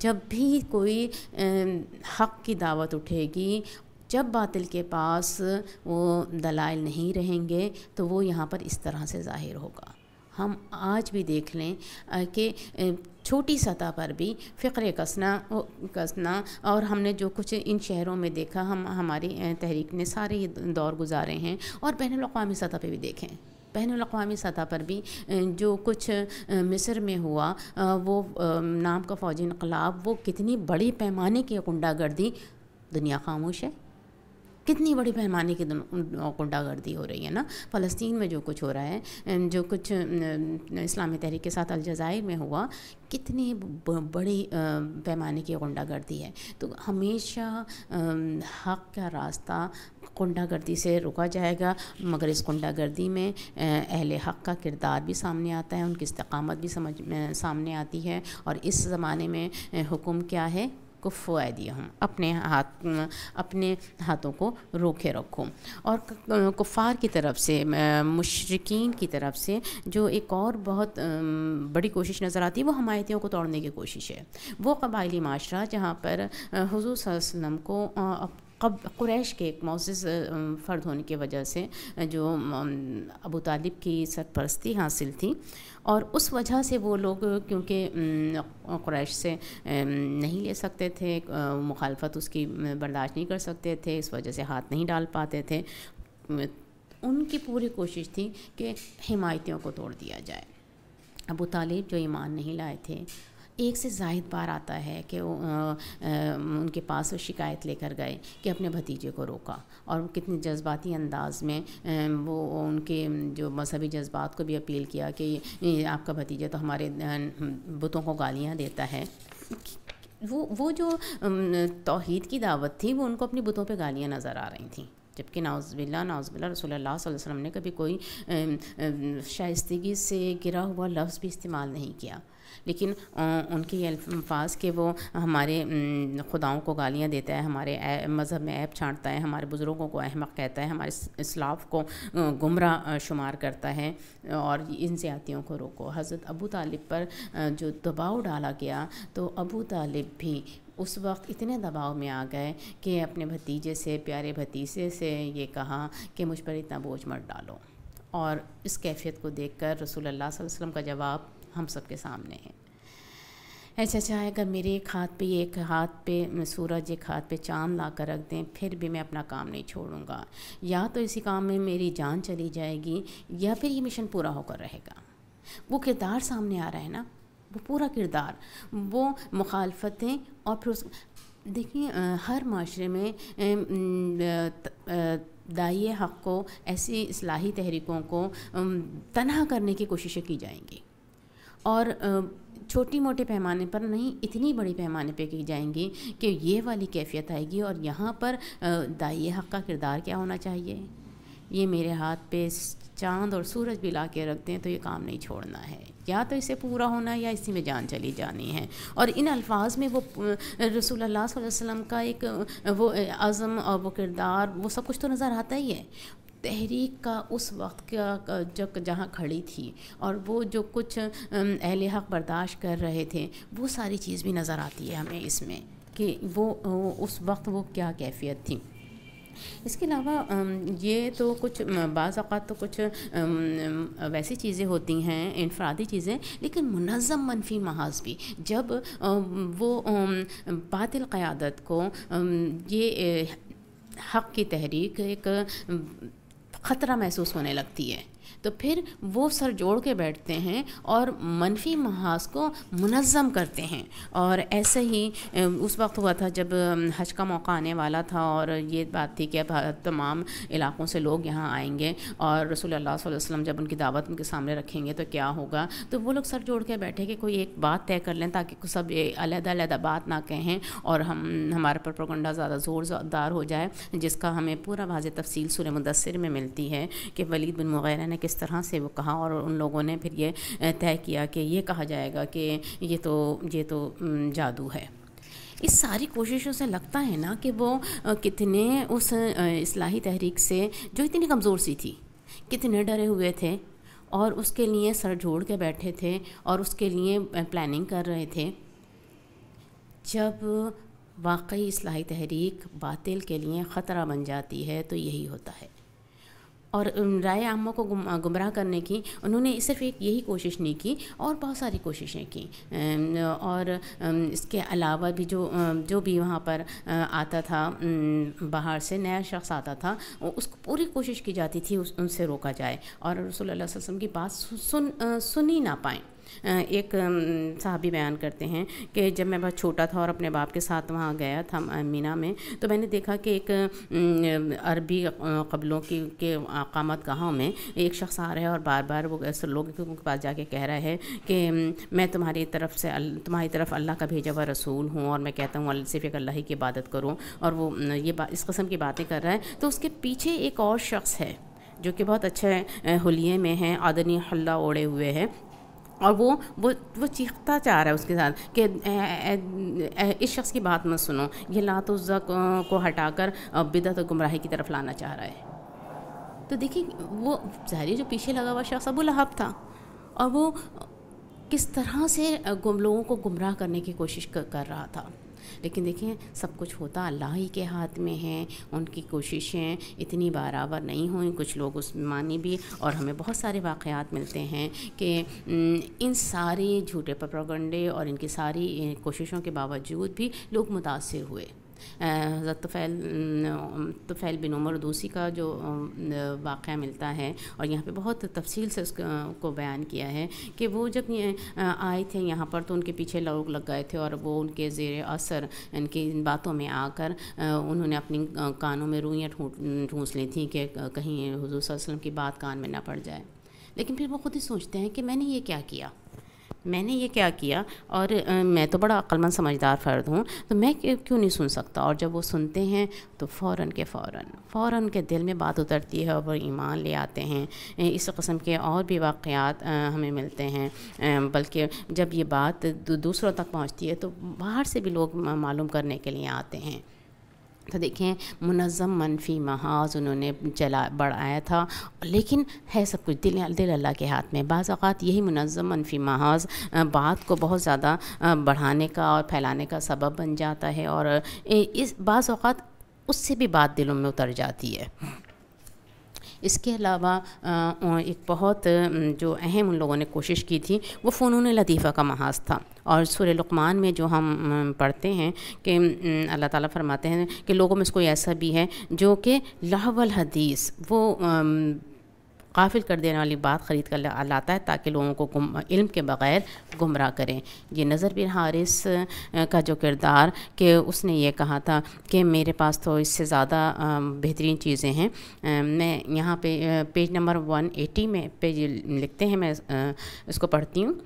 जब भी कोई हक़ की दावत उठेगी जब बातिल के पास वो दलाइल नहीं रहेंगे तो वो यहाँ पर इस तरह से ज़ाहिर होगा हम आज भी देख लें कि छोटी सतह पर भी फ़िक्र कसना कसना और हमने जो कुछ इन शहरों में देखा हम हमारी तहरीक ने सारे ही दौर गुजारे हैं और बैन अवी सतह पर भी देखें बैन अवी सतह पर भी जो कुछ मिस्र में हुआ वो नाम का फौजी इनकलाब वो कितनी बड़ी पैमाने की गुंडागर्दी दुनिया खामोश है कितनी बड़ी पैमाने की गुंडागर्दी हो रही है ना फ़लस्तीन में जो कुछ हो रहा है जो कुछ इस्लामी तहरीक के साथ अलजायर में हुआ कितनी बड़ी पैमाने की गुंडागर्दी है तो हमेशा हक का रास्ता गुंडागर्दी से रुका जाएगा मगर इस गुंडागर्दी में अहल हक का किरदार भी सामने आता है उनकी इस्तकामत भी समझ सामने आती है और इस ज़माने में हुक्म क्या है को फुआ हूँ अपने हाथ अपने हाथों को रोके रखो और कुफार की तरफ से मुशरकिन की तरफ से जो एक और बहुत बड़ी कोशिश नज़र आती है वो हमायतियों को तोड़ने की कोशिश है वो कबायली माशरा जहाँ पर हजूर को कब कुरैश के एक मोज़ फ़र्द होने की वजह से जो अबू तालिब की सरपरस्ती हासिल थी और उस वजह से वो लोग क्योंकि क्रैश से नहीं ले सकते थे मुखालफत उसकी बर्दाश्त नहीं कर सकते थे इस वजह से हाथ नहीं डाल पाते थे उनकी पूरी कोशिश थी कि हिमायतियों को तोड़ दिया जाए अबू तालिब जो ईमान नहीं लाए थे एक से जायद बार आता है कि उनके पास वो शिकायत लेकर गए कि अपने भतीजे को रोका और कितने जज्बाती अंदाज में वो उनके जो मजहबी जज्बात को भी अपील किया कि आपका भतीजा तो हमारे बुतों को गालियाँ देता है वो वो जो तोहद की दावत थी वो उनको अपनी बुतों पे गालियाँ नज़र आ रही थी जबकि नाउज़बिल्ला नाउज़बिल्ला रसोल्ला वसम ने कभी कोई शाइस्तगी से गिरा हुआ लफ्ज़ भी इस्तेमाल नहीं किया लेकिन उनके ये अल्फाज के वो हमारे खुदाओं को गालियाँ देता है हमारे मज़हब में ऐप छाँटता है हमारे बुज़ुर्गों को अहमक कहता है हमारे इसलाफ को गुमराह शुमार करता है और इन ज़्यादतियों को रोको हज़रत अबू तालिब पर जो दबाव डाला गया तो अबू तालिब भी उस वक्त इतने दबाव में आ गए कि अपने भतीजे से प्यारे भतीजे से ये कहा कि मुझ पर इतना बोझ मत डालो और इस कैफियत को देखकर रसूल अल्लाह वसल्लम का जवाब हम सब के सामने है ऐसा चाहे अगर मेरे एक हाथ पे एक हाथ पे सूरज एक हाथ पे चांद ला कर रख दें फिर भी मैं अपना काम नहीं छोड़ूंगा या तो इसी काम में मेरी जान चली जाएगी या फिर ये मिशन पूरा होकर रहेगा वो किरदार सामने आ रहा है ना वो पूरा किरदार वो मुखालफतें और फिर उस देखिए हर माशरे में दाइए हक़ को ऐसी असलाही तहरीकों को तनहा करने की कोशिशें की जाएंगी और छोटी मोटे पैमाने पर नहीं इतनी बड़ी पैमाने पे की जाएंगी कि ये वाली कैफियत आएगी और यहाँ पर दाइए हक़ का किरदार क्या होना चाहिए ये मेरे हाथ पे चांद और सूरज भी ला के रखते हैं तो ये काम नहीं छोड़ना है या तो इसे पूरा होना या इसी में जान चली जानी है और इन अल्फाज में वो रसूल अल्लाह वसम का एक वो आज़म और वो किरदार वो सब कुछ तो नज़र आता ही है तहरीक का उस वक्त का जब जहाँ खड़ी थी और वो जो कुछ अहल हक बर्दाश्त कर रहे थे वो सारी चीज़ भी नज़र आती है हमें इसमें कि वो उस वक्त वो क्या कैफियत थी इसके अलावा ये तो कुछ बाज़ात तो कुछ वैसी चीज़ें होती हैं इनफरादी चीज़ें लेकिन मनज़म मनफी महाज भी जब वो बातिल क़्यादत को ये हक़ की तहरीक एक ख़तरा महसूस होने लगती है तो फिर वो सर जोड़ के बैठते हैं और मनफी महाज को मुनज़म करते हैं और ऐसे ही उस वक्त हुआ था जब हज का मौका आने वाला था और ये बात थी कि अब तमाम इलाक़ों से लोग यहाँ आएंगे और रसूल अल्लाह वसल्लम जब उनकी दावत उनके सामने रखेंगे तो क्या होगा तो वो लोग सर जोड़ के बैठे कि कोई एक बात तय कर लें ताकि सब अलहदा अलहदा बात ना कहें और हम हमारे पर प्रोगंडा ज़्यादा ज़ोरदार हो जाए जिसका हमें पूरा वाज तफसील सुर मुदसर में मिलती है कि वलीद बिन मुगैरा ने किस तरह से वो कहा और उन लोगों ने फिर ये तय किया कि ये कहा जाएगा कि ये तो ये तो जादू है इस सारी कोशिशों से लगता है ना कि वो कितने उस इस्लाही तहरीक से जो इतनी कमज़ोर सी थी कितने डरे हुए थे और उसके लिए सर जोड़ के बैठे थे और उसके लिए प्लानिंग कर रहे थे जब वाकई इस्लाही तहरीक बातिल के लिए ख़तरा बन जाती है तो यही होता है और राय आमा को गुम, गुमराह करने की उन्होंने सिर्फ एक यही कोशिश नहीं की और बहुत सारी कोशिशें की और इसके अलावा भी जो जो भी वहाँ पर आता था बाहर से नया शख्स आता था उसको पूरी कोशिश की जाती थी उस, उनसे रोका जाए और रसोल्ला वसम की बात सुन सुन ही ना पाएँ एक साहबी बयान करते हैं कि जब मैं बहुत छोटा था और अपने बाप के साथ वहाँ गया था मीना में तो मैंने देखा कि एक अरबी कबलों की के आकामत गाहों में एक शख्स आ रहा है और बार बार वो ऐसे लोगों के पास जाके कह रहा है कि मैं तुम्हारी तरफ से तुम्हारी तरफ अल्लाह का भेजा हुआ रसूल हूँ और मैं कहता हूँ सिर्फ एक अल्लाह की इबादत करूँ और वो ये इस कस्म की बातें कर रहा है तो उसके पीछे एक और शख्स है जो कि बहुत अच्छे हुलिये में हैं आदनी हल्ला ओढ़े हुए हैं और वो वो वो चीखता चाह रहा है उसके साथ कि इस शख्स की बात मत सुनो ये लात को हटाकर बिदत और गुमराही की तरफ लाना चाह रहा है तो देखिए वो ज़ाहिर जो पीछे लगा हुआ शख्स अबू लहाब था और वो किस तरह से लोगों को गुमराह करने की कोशिश कर रहा था लेकिन देखें सब कुछ होता अल्लाह ही के हाथ में है उनकी कोशिशें इतनी बराबर नहीं हुई कुछ लोग उस मानी भी और हमें बहुत सारे वाक़ात मिलते हैं कि इन सारे झूठे प्रोपगंडे और इनकी सारी कोशिशों के बावजूद भी लोग मुतासर हुए हज़रत तफैल तुफ़ैल बिन उमर दूसी का जो वाक़ मिलता है और यहाँ पे बहुत तफसील से उसको बयान किया है कि वो जब आए थे यहाँ पर तो उनके पीछे लोग लग गए थे और वो उनके ज़ेर असर इनकी इन बातों में आकर उन्होंने अपनी कानों में रूइयाँ ठूँस ली थी कि कहीं हजूर वसलम की बात कान में ना पड़ जाए लेकिन फिर वो ख़ुद ही सोचते हैं कि मैंने ये क्या किया मैंने ये क्या किया और मैं तो बड़ा अक्लमंद समझदार फ़र्द हूँ तो मैं क्यों नहीं सुन सकता और जब वो सुनते हैं तो फ़ौर के फ़ौर फ़ौर के दिल में बात उतरती है और वो ईमान ले आते हैं इस कस्म के और भी वाक़ात हमें मिलते हैं बल्कि जब ये बात दूसरों तक पहुँचती है तो बाहर से भी लोग मालूम करने के लिए आते हैं तो देखें मुनज़म मनफी महाज उन्होंने चला बढ़ाया था लेकिन है सब कुछ दिल दिल अल्लाह के हाथ में बाज़ अवत यही मुनज़म मनफी महाज बात को बहुत ज़्यादा बढ़ाने का और फैलाने का सबब बन जाता है और इस बाज़ अवत उससे भी बात दिलों में उतर जाती है इसके अलावा एक बहुत जो अहम उन लोगों ने कोशिश की थी वो फ़नून लतीफ़ा का महाज था और सुर लुकमान में जो हम पढ़ते हैं कि अल्लाह ताला फरमाते हैं कि लोगों में इसको ऐसा भी है जो कि लाहवल हदीस वो गाफिल कर देने वाली बात ख़रीद कर लाता है ताकि लोगों को गुम, इल्म के बग़ैर गुमराह करें ये नज़र बिन हारिस का जो किरदार के उसने ये कहा था कि मेरे पास तो इससे ज़्यादा बेहतरीन चीज़ें हैं मैं यहाँ पे पेज नंबर वन एटी में पेज लिखते हैं मैं इसको पढ़ती हूँ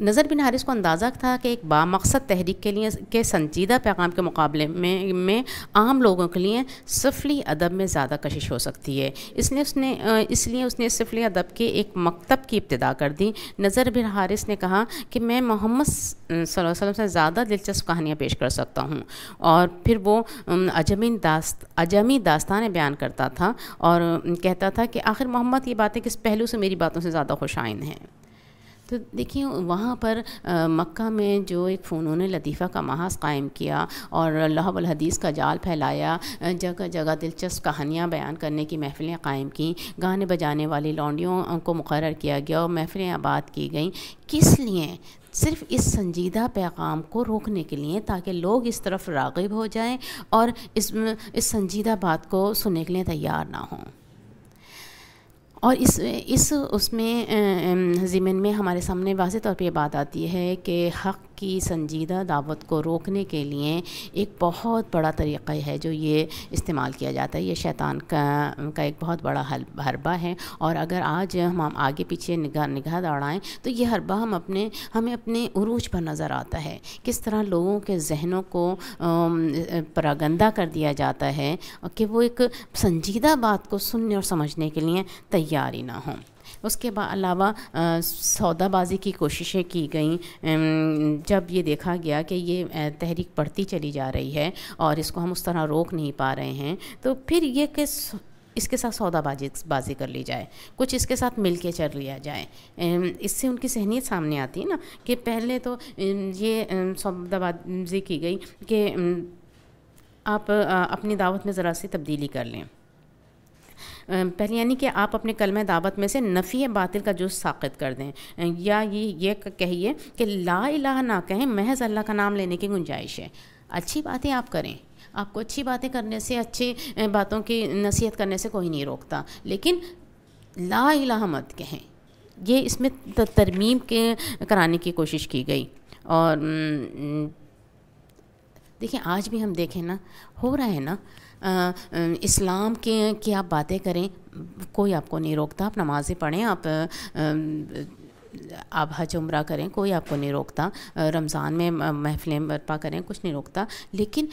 नज़र बिन हारिस को अंदाज़ा था कि एक बामकसद तहरीक के लिए के संजीदा पैगाम के मुकाबले में में आम लोगों के लिए सफली अदब में ज़्यादा कशिश हो सकती है इसलिए उसने इसलिए उसने सफली अदब के एक मकतब की इब्तदा कर दी नज़र बिन हारिस ने कहा कि मैं मोहम्मद वसल्लम से ज़्यादा दिलचस्प कहानियाँ पेश कर सकता हूँ और फिर वो अजमिन दास्त अजमी दास्तान बयान करता था और कहता था कि आखिर मोहम्मद ये बातें किस पहलू से मेरी बातों से ज़्यादा खुशाइन हैं तो देखिए वहाँ पर आ, मक्का में जो एक फ़ोनों लतीफ़ा का महाज कायम किया और लहबल हदीस का जाल फैलाया जगह जगह दिलचस्प कहानियाँ बयान करने की महफ़िलें कायम कं गाने बजाने वाली लौंडियों को मुकर किया गया और महफ़िलें आबाद की गई किस लिए सिर्फ इस संजीदा पैगाम को रोकने के लिए ताकि लोग इस तरफ रागब हो जाएं और इस इस संजीदा बात को सुनने के लिए तैयार ना हों और इस इस उसमें ज़िमन में हमारे सामने वाज तौर पर ये बात आती है कि हक़ की संजीदा दावत को रोकने के लिए एक बहुत बड़ा तरीक़ा है जो ये इस्तेमाल किया जाता है ये शैतान का का एक बहुत बड़ा हल हरबा है और अगर आज हम आगे पीछे निगाह निगाह दौड़ाएँ तो ये हरबा हम अपने हमें अपने अरूज पर नज़र आता है किस तरह लोगों के जहनों को परागंदा कर दिया जाता है कि वो एक संजीदा बात को सुनने और समझने के लिए तैयार ही ना हों उसके अलावा सौदाबाजी की कोशिशें की गई जब ये देखा गया कि ये तहरीक बढ़ती चली जा रही है और इसको हम उस तरह रोक नहीं पा रहे हैं तो फिर ये कि इसके साथ सौदाबाजी बाजी कर ली जाए कुछ इसके साथ मिल के चल लिया जाए इससे उनकी सहनीत सामने आती है ना कि पहले तो ये सौदाबाजी की गई कि आप अपनी दावत में ज़रा सी तब्दीली कर लें पहले यानी कि आप अपने कलम दावत में से नफ़ी बातिल का जो साखित कर दें या ये ये कहिए कि ला ला ना कहें महज अल्लाह का नाम लेने की गुंजाइश है अच्छी बातें आप करें आपको अच्छी बातें करने से अच्छी बातों की नसीहत करने से कोई नहीं रोकता लेकिन ला ला मत कहें ये इसमें तरमीम के कराने की कोशिश की गई और देखिए आज भी हम देखें ना हो रहा है ना इस्लाम के की आप बातें करें कोई आपको नहीं रोकता आप नमाज़ें पढ़ें आप आप हज उम्र करें कोई आपको नहीं रोकता रमज़ान में महफिलें बर्पा करें कुछ नहीं रोकता लेकिन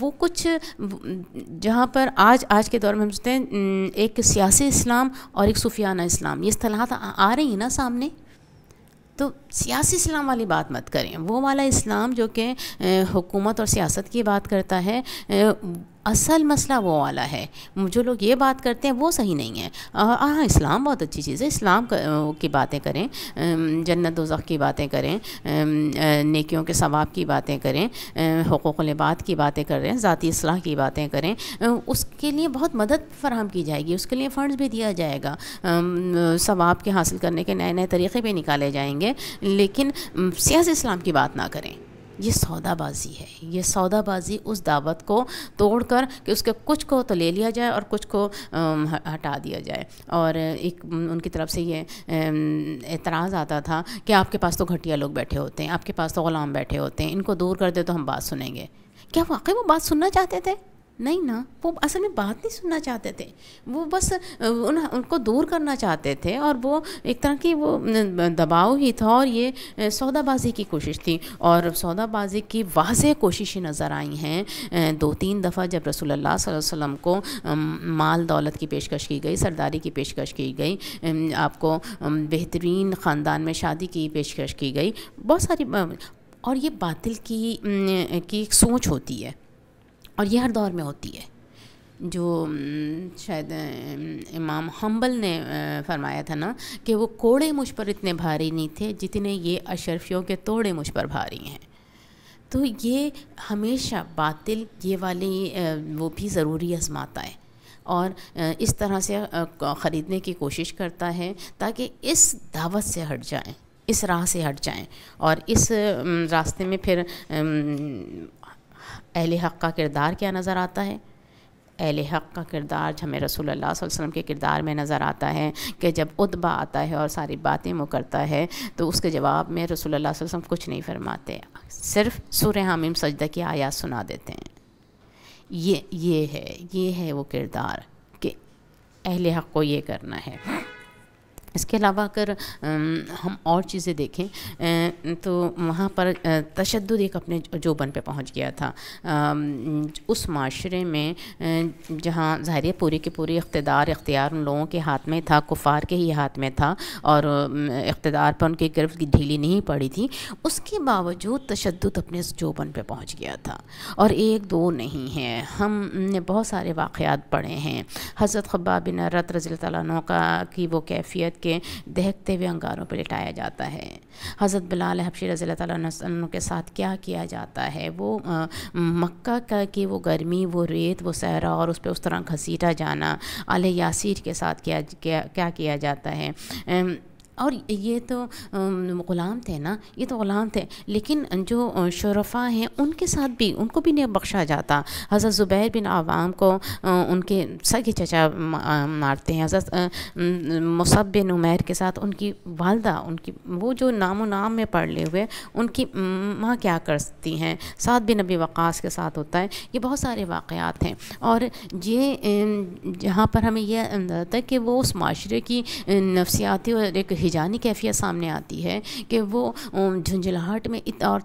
वो कुछ जहाँ पर आज आज के दौर में हम सोचते हैं एक सियासी इस्लाम और एक सूफियाना इस्लाम ये असलाहत आ रही है ना सामने तो सियासी इस्लाम वाली बात मत करें वो वाला इस्लाम जो कि हुकूमत और सियासत की बात करता है असल मसला वो वाला है जो लोग ये बात करते हैं वो सही नहीं है हाँ, हाँ इस्लाम बहुत अच्छी चीज़ है इस्लाम की बातें करें जन्नत दोजख की बातें करें नेकियों के सवाब की बातें करें हकूक़लबात की बातें करें ज़ाती असलाह की बातें करें उसके लिए बहुत मदद फराम की जाएगी उसके लिए फ़ंड्स भी दिया जाएगा सवाब के हासिल करने के नए नए तरीक़े भी निकाले जाएंगे लेकिन सियासी इस्लाम की बात ना करें ये सौदाबाजी है ये सौदाबाजी उस दावत को तोड़कर कि उसके कुछ को तो ले लिया जाए और कुछ को हटा दिया जाए और एक उनकी तरफ से ये एतराज़ आता था कि आपके पास तो घटिया लोग बैठे होते हैं आपके पास तो ग़ुलाम बैठे होते हैं इनको दूर कर दे तो हम बात सुनेंगे क्या वाकई वो बात सुनना चाहते थे नहीं ना वो असल में बात नहीं सुनना चाहते थे वो बस उन उनको दूर करना चाहते थे और वो एक तरह की वो दबाव ही था और ये सौदाबाजी की कोशिश थी और सौदाबाजी की वाज कोशिशें नज़र आई हैं दो तीन दफ़ा जब रसोल्ला वसल्लम को माल दौलत की पेशकश की गई सरदारी की पेशकश की गई आपको बेहतरीन ख़ानदान में शादी की पेशकश की गई बहुत सारी और ये बातिल की की एक सोच होती है और ये हर दौर में होती है जो शायद इमाम हम्बल ने फरमाया था ना कि वो कोड़े मुझ पर इतने भारी नहीं थे जितने ये अशरफियों के तोड़े मुझ पर भारी हैं तो ये हमेशा बातिल ये वाली वो भी ज़रूरी आजमाता है और इस तरह से ख़रीदने की कोशिश करता है ताकि इस दावत से हट जाएं इस राह से हट जाएं और इस रास्ते में फिर अहल हक़ का किरदार क्या नज़र आता है अहल हक़ का किरदार हमें रसूल अल्लाह वसम के किरदार में नज़र आता है कि जब उतबा आता है और सारी बातें वो करता है तो उसके जवाब में रसूल अल्लाह वसम कुछ नहीं फरमाते सिर्फ सुर हामिम सजदा की आयात सुना देते हैं ये ये है ये है वो किरदार कि अहल हक़ को ये करना है इसके अलावा अगर हम और चीज़ें देखें तो वहाँ पर तशद एक अपने जोबन पे पहुँच गया था उस माशरे में जहाँ ज़ाहिर पूरे के पूरे इकतदार इख्तियार उन लोगों के हाथ में था कुफार के ही हाथ में था और इकतदार पर उनकी गिरफ्त की ढीली नहीं पड़ी थी उसके बावजूद तशद अपने जोबन पर पहुँच गया था और एक दो नहीं है हमने बहुत सारे वाक़ पढ़े हैं हज़रत खब्बा बिन रत रज़ी का की वो कैफियत के दहकते हुए अंगारों पर लिटाया जाता है हज़रत बिलाल हबशी रज़ी तुम के साथ क्या किया जाता है वो मक्का का कि वो गर्मी वो रेत वो सहरा और उस पर उस तरह घसीटा जाना अल यासीर के साथ किया क्या क्या किया जाता है और ये तो ग़ुलाम थे ना ये तो ग़ुलाम थे लेकिन जो शरफा हैं उनके साथ भी उनको भी नहीं बख्शा जाता हज़रत ज़ुबैर बिन आवाम को उनके सगे चचा मारते हैं हज़रत मुसब बिन उमैर के साथ उनकी वालदा उनकी वो जो नामो नाम में पढ़ ले हुए उनकी माँ क्या करती हैं साथ बिन नबी वक़ास के साथ होता है ये बहुत सारे वाक़ात हैं और ये जहाँ पर हमें यह अंदाजा था कि वो उस माशरे की नफसियाती और एक बेजानी कैफियत सामने आती है कि वो झुंझलाहट में इत और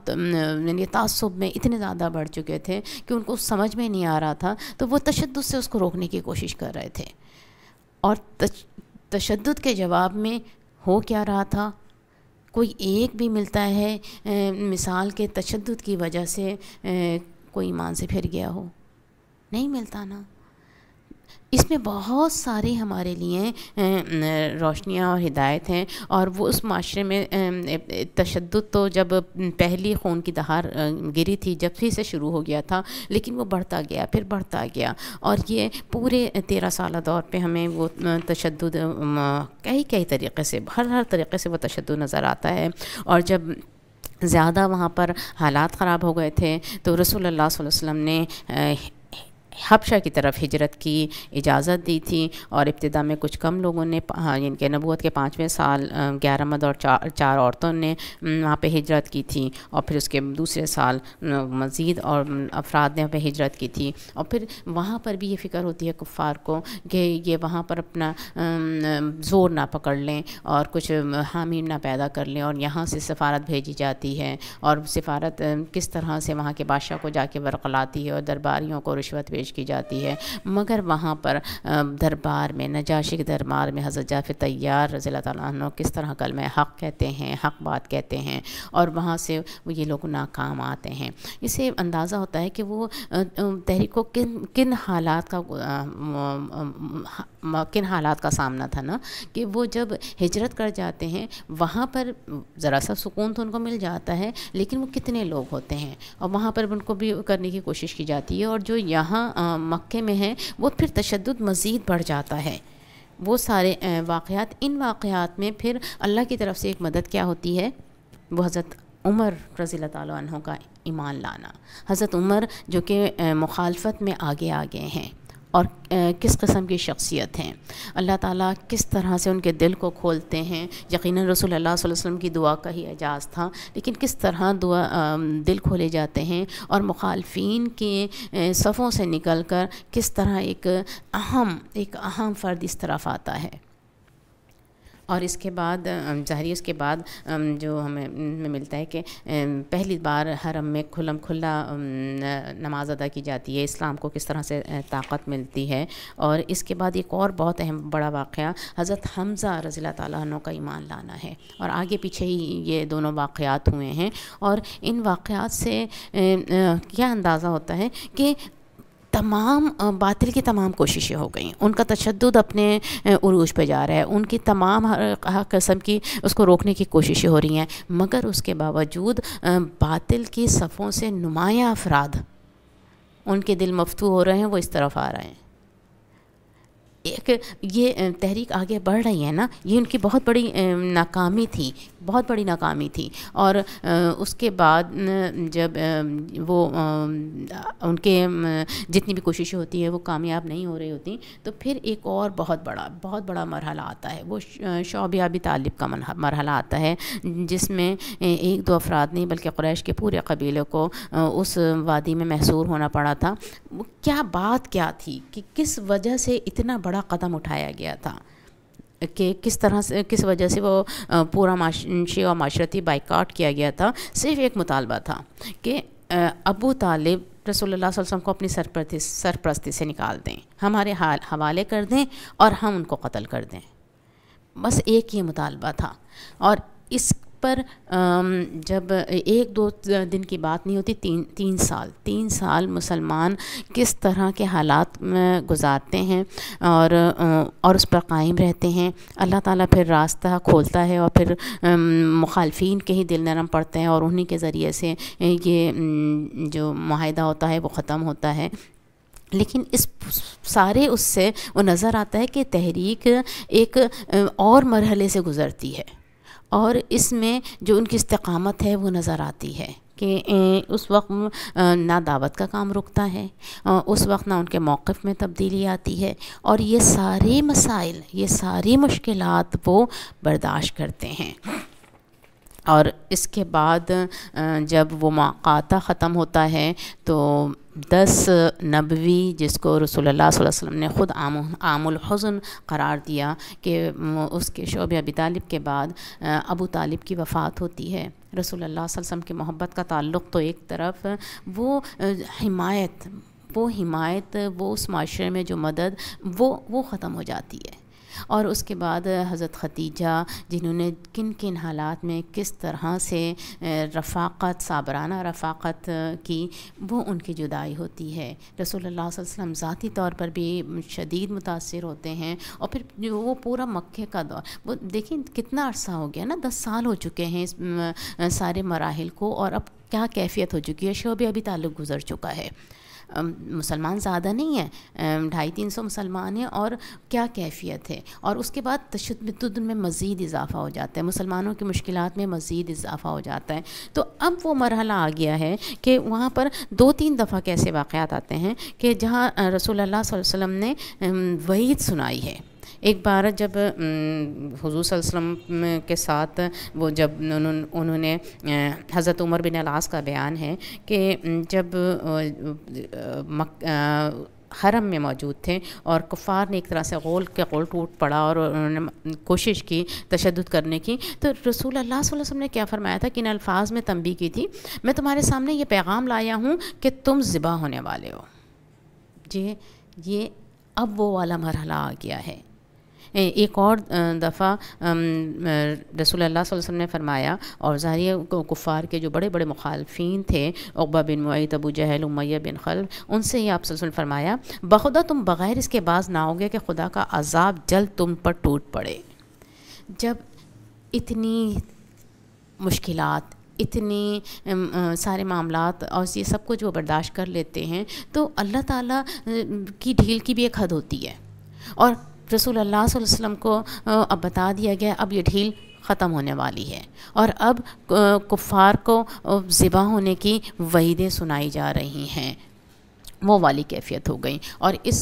यानी तसब में इतने ज़्यादा बढ़ चुके थे कि उनको समझ में नहीं आ रहा था तो वो तशद से उसको रोकने की कोशिश कर रहे थे और तशद के जवाब में हो क्या रहा था कोई एक भी मिलता है ए, मिसाल के तशद की वजह से ए, कोई ईमान से फिर गया हो नहीं मिलता ना इसमें बहुत सारी हमारे लिए रोशनियाँ और हिदायत हैं और वो उस माशरे में तशद तो जब पहली खून की दहार गिरी थी जब फिर से शुरू हो गया था लेकिन वो बढ़ता गया फिर बढ़ता गया और ये पूरे तेरह साल दौर पे हमें वो तशद कई कई तरीके से हर हर तरीके से वो तशद नज़र आता है और जब ज़्यादा वहाँ पर हालात ख़राब हो गए थे तो रसूल अल्लाह वसल्लम ने हबशा की तरफ हिजरत की इजाज़त दी थी और इब्तदा में कुछ कम लोगों ने इनके हाँ, नबूत के पाँचवें साल ग्यारह मद और चार चार औरतों ने वहाँ पे हिजरत की थी और फिर उसके दूसरे साल मज़ीद और अफराद ने वहाँ पर हिजरत की थी और फिर वहाँ पर भी ये फ़िक्र होती है कुफ़ार को कि ये वहाँ पर अपना ज़ोर ना पकड़ लें और कुछ हामी ना पैदा कर लें और यहाँ से सफारत भेजी जाती है और सफारत किस तरह से वहाँ के बादशाह को जाके बरकलाती है और दरबारियों को रिश्वत पेश की जाती है मगर वहाँ पर दरबार में नजाशी के दरबार में हज़रत जाफ़िर तैयार रज़ी तुम किस तरह कल में हक़ कहते हैं हक़ बात कहते हैं और वहाँ से ये लोग नाकाम आते हैं इसे अंदाज़ा होता है कि वो तहरीक को किन किन हालात का किन हालात का सामना था ना कि वो जब हिजरत कर जाते हैं वहाँ पर ज़रा सा सुकून तो उनको मिल जाता है लेकिन वो कितने लोग होते हैं और वहाँ पर उनको भी करने की कोशिश की जाती है और जो यहाँ मक्के में है वो फिर तशद मज़ीद बढ़ जाता है वो सारे वाक़ात इन वाक़ात में फिर अल्लाह की तरफ से एक मदद क्या होती है वो हज़रत उमर रज़ी तहों का ईमान लाना हज़रत उमर जो कि मुखालफत में आगे आ गए हैं और किस कस्म की शख्सियत हैं अल्लाह ताला किस तरह से उनके दिल को खोलते हैं यकीन रसूल अल्लाह वसल्लम की दुआ का ही एजाज़ था लेकिन किस तरह दुआ दिल खोले जाते हैं और मुखालफन के सफ़ों से निकल कर किस तरह एक अहम एक अहम फ़र्द इस तरफ आता है और इसके बाद ज़ाहरी उसके बाद जो हमें मिलता है कि पहली बार हरम में खुलम खुला नमाज अदा की जाती है इस्लाम को किस तरह से ताकत मिलती है और इसके बाद एक और बहुत अहम बड़ा वाक़ हज़रत हमज़ा रज़ी तुम का ईमान लाना है और आगे पीछे ही ये दोनों वाक़ात हुए हैं और इन वाक़ात से क्या अंदाज़ा होता है कि तमाम बातिल की तमाम कोशिशें हो गई उनका तशद अपने उरूज पर जा रहा है उनकी तमाम हर, हर कस्म की उसको रोकने की कोशिशें हो रही हैं मगर उसके बावजूद बातिल की सफ़ों से नुमाया अफराद उनके दिल मफतू हो रहे हैं वो इस तरफ आ रहे हैं एक ये तहरीक आगे बढ़ रही है ना ये उनकी बहुत बड़ी नाकामी थी बहुत बड़ी नाकामी थी और उसके बाद जब वो उनके जितनी भी कोशिशें होती हैं वो कामयाब नहीं हो रही होती तो फिर एक और बहुत बड़ा बहुत बड़ा मरहला आता है वो शोबियाबी तालिब का मरहला आता है जिसमें एक दो अफराद नहीं बल्कि क्रैश के पूरे कबीले को उस वादी में महसूर होना पड़ा था क्या बात क्या थी कि किस वजह से इतना बड़ा कदम उठाया गया था कि किस तरह से किस वजह से वो पूरा माशी और माशरती बाइकाट किया गया था सिर्फ एक मुतालबा था कि अबू तालिब रसोल्ला वसम को अपनी सरप्रति सरप्रस्ती से निकाल दें हमारे हाल हवाले कर दें और हम उनको कत्ल कर दें बस एक ही मुतालबा था और इस पर जब एक दो दिन की बात नहीं होती तीन तीन साल तीन साल मुसलमान किस तरह के हालात गुजारते हैं और और उस पर कायम रहते हैं अल्लाह ताला फिर रास्ता खोलता है और फिर मुखालफी के ही दिल नरम पड़ते हैं और उन्हीं के ज़रिए से ये जो माहिदा होता है वो ख़त्म होता है लेकिन इस सारे उससे वो नज़र आता है कि तहरीक एक और मरहले से गुज़रती है और इसमें जो उनकी इस्तकामत है वो नज़र आती है कि उस वक्त ना दावत का काम रुकता है उस वक्त ना उनके मौक़ में तब्दीली आती है और ये सारे मसाइल ये सारी मुश्किल को बर्दाश्त करते हैं और इसके बाद जब वो मौका ख़त्म होता है तो दस नबवी जिसको रसोल्ला वसम ने ख़ुद आम हज़न करार दिया कि उसके शोब अबी तालिब के बाद अबू तालिब की वफ़ात होती है रसोल्ला वसम की मोहब्बत का ताल्लुक़ तो एक तरफ वो हिमायत वो हिमायत वो उस माशरे में जो मदद वो वो ख़त्म हो जाती है और उसके बाद हज़रत ख़तीजा जिन्होंने किन किन हालात में किस तरह से रफ़ाक़त साबराना रफ़ाक़त की वो उनकी जुदाई होती है रसोल्ला वसम ज़ाती तौर पर भी शदीद मुतासर होते हैं और फिर वो पूरा मक्के का दौर वो देखिए कितना अरसा हो गया ना दस साल हो चुके हैं इस सारे मराहल को और अब क्या कैफियत हो चुकी है शो भी अभी ताल्लुक़ गुज़र चुका है मुसलमान ज़्यादा नहीं है ढाई तीन सौ मुसलमान हैं और क्या कैफियत है और उसके बाद तशद में मज़ीद इजाफ़ा हो जाता है मुसलमानों की मुश्किल में मज़ीद इजाफ़ा हो जाता है तो अब वो मरहला आ गया है कि वहाँ पर दो तीन दफ़ा कैसे वाक़ आते हैं कि जहाँ रसोल्ला वसम ने वहीद सुनाई है एक बार जब हजूर वसम के साथ वो जब उन्होंने हज़रत उमर बिन अलास का बयान है कि जब मक हरम में मौजूद थे और कुफार ने एक तरह से गोल के गोल टूट पड़ा और उन्होंने कोशिश की तशद करने की तो रसूल अल्लाह वसल्लम ने क्या फ़रमाया था कि इन अल्फाज में तंबी की थी मैं तुम्हारे सामने ये पैगाम लाया हूँ कि तुम ज़िबा होने वाले हो जी ये अब वो वाला मरहला आ गया है एक और दफ़ा रसूल अल्लाह वसल्लम ने फरमाया और ज़ाहिर कुफ़ार के जो बड़े बड़े मुखालफी थे अकबा बिन मुत अबू जहल उमैया बिन खल उनसे ही आप वसल्लम फरमाया बखुदा तुम बग़ैर इसके बाज ना होगे कि खुदा का अजाब जल्द तुम पर टूट पड़े जब इतनी मुश्किल इतनी सारे मामला और ये सब कुछ वो बर्दाश्त कर लेते हैं तो अल्लाह ताला की ढील की भी एक हद होती है और रसूल अल्लाह को अब बता दिया गया अब ये ढील ख़त्म होने वाली है और अब कुफ़ार को ज़िबा होने की वहीदें सुनाई जा रही हैं वो वाली कैफियत हो गई और इस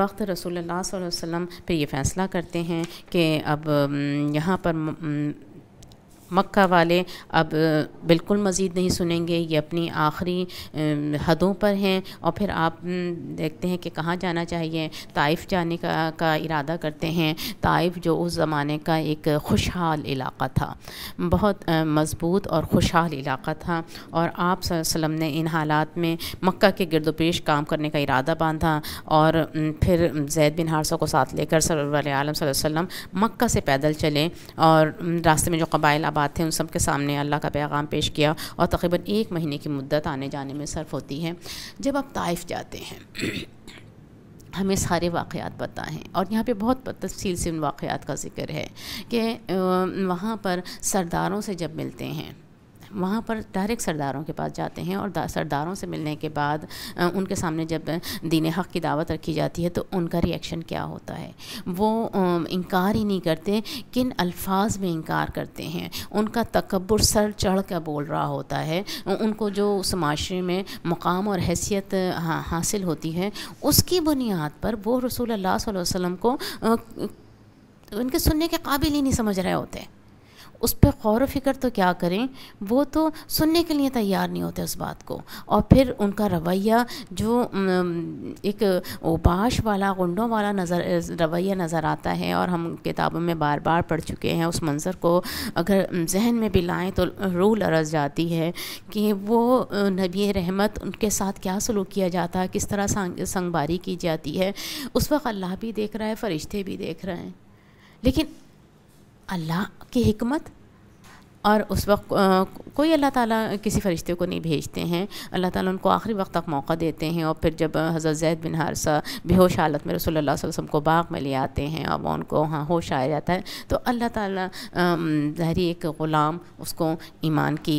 वक्त रसूल अल्लाह वसम पे ये फ़ैसला करते हैं कि अब यहाँ पर मक्का वाले अब बिल्कुल मज़ीद नहीं सुनेंगे ये अपनी आखिरी हदों पर हैं और फिर आप देखते हैं कि कहाँ जाना चाहिए ताइफ जाने का का इरादा करते हैं ताइफ जो उस ज़माने का एक खुशहाल इलाका था बहुत मज़बूत और खुशहाल इलाका था और आप सल्लम ने इन हालात में मक्का के गिरदोपेश काम करने का इरादा बांधा और फिर जैद बिन हारसा को साथ लेकर सरवर आलम वसम मक्का से पैदल चले और रास्ते में जो कबाइल बात थे उन सब के सामने अल्लाह का पैगाम पेश किया और तकरीबन एक महीने की मुद्दत आने जाने में सर्फ होती है जब आप ताइफ जाते हैं (clears throat) हमें सारे वाक़ात बताएं और यहाँ पे बहुत तफसील से उन वाक़ात का ज़िक्र है कि वहाँ पर सरदारों से जब मिलते हैं वहाँ पर डायरेक्ट सरदारों के पास जाते हैं और सरदारों से मिलने के बाद उनके सामने जब दीन हक़ की दावत रखी जाती है तो उनका रिएक्शन क्या होता है वो इनकार ही नहीं करते किन अल्फाज में इनकार करते हैं उनका तकबर सर चढ़ कर बोल रहा होता है उनको जो उस माशरे में मकाम और हैसियत हासिल होती है उसकी बुनियाद पर वो रसूल अल्लाह वसम को उनके सुनने के काबिल ही नहीं समझ रहे होते उस पर गौर फिक्र तो क्या करें वो तो सुनने के लिए तैयार नहीं होते उस बात को और फिर उनका रवैया जो एक उपाश वाला गुंडों वाला नज़र रवैया नज़र आता है और हम किताबों में बार बार पढ़ चुके हैं उस मंज़र को अगर जहन में भी लाएँ तो रूल लरस जाती है कि वो नबी रहमत उनके साथ क्या सलूक किया जाता है किस तरह संग संगबारी की जाती है उस वक्त अल्लाह भी देख रहा है फरिश्ते भी देख रहे हैं लेकिन अल्लाह की हमत और उस वक्त कोई अल्लाह ताला किसी फरिश्ते को नहीं भेजते हैं अल्लाह ताला उनको आखिरी वक्त तक मौका देते हैं और फिर जब हज़रत जैद बिन हारसा बेहोश हालत में रसूल अल्लाह वसम को बाग में ले आते हैं और वह उनको वहाँ होश आया जाता है तो अल्लाह ताला तहरी एक ग़ुलाम उसको ईमान की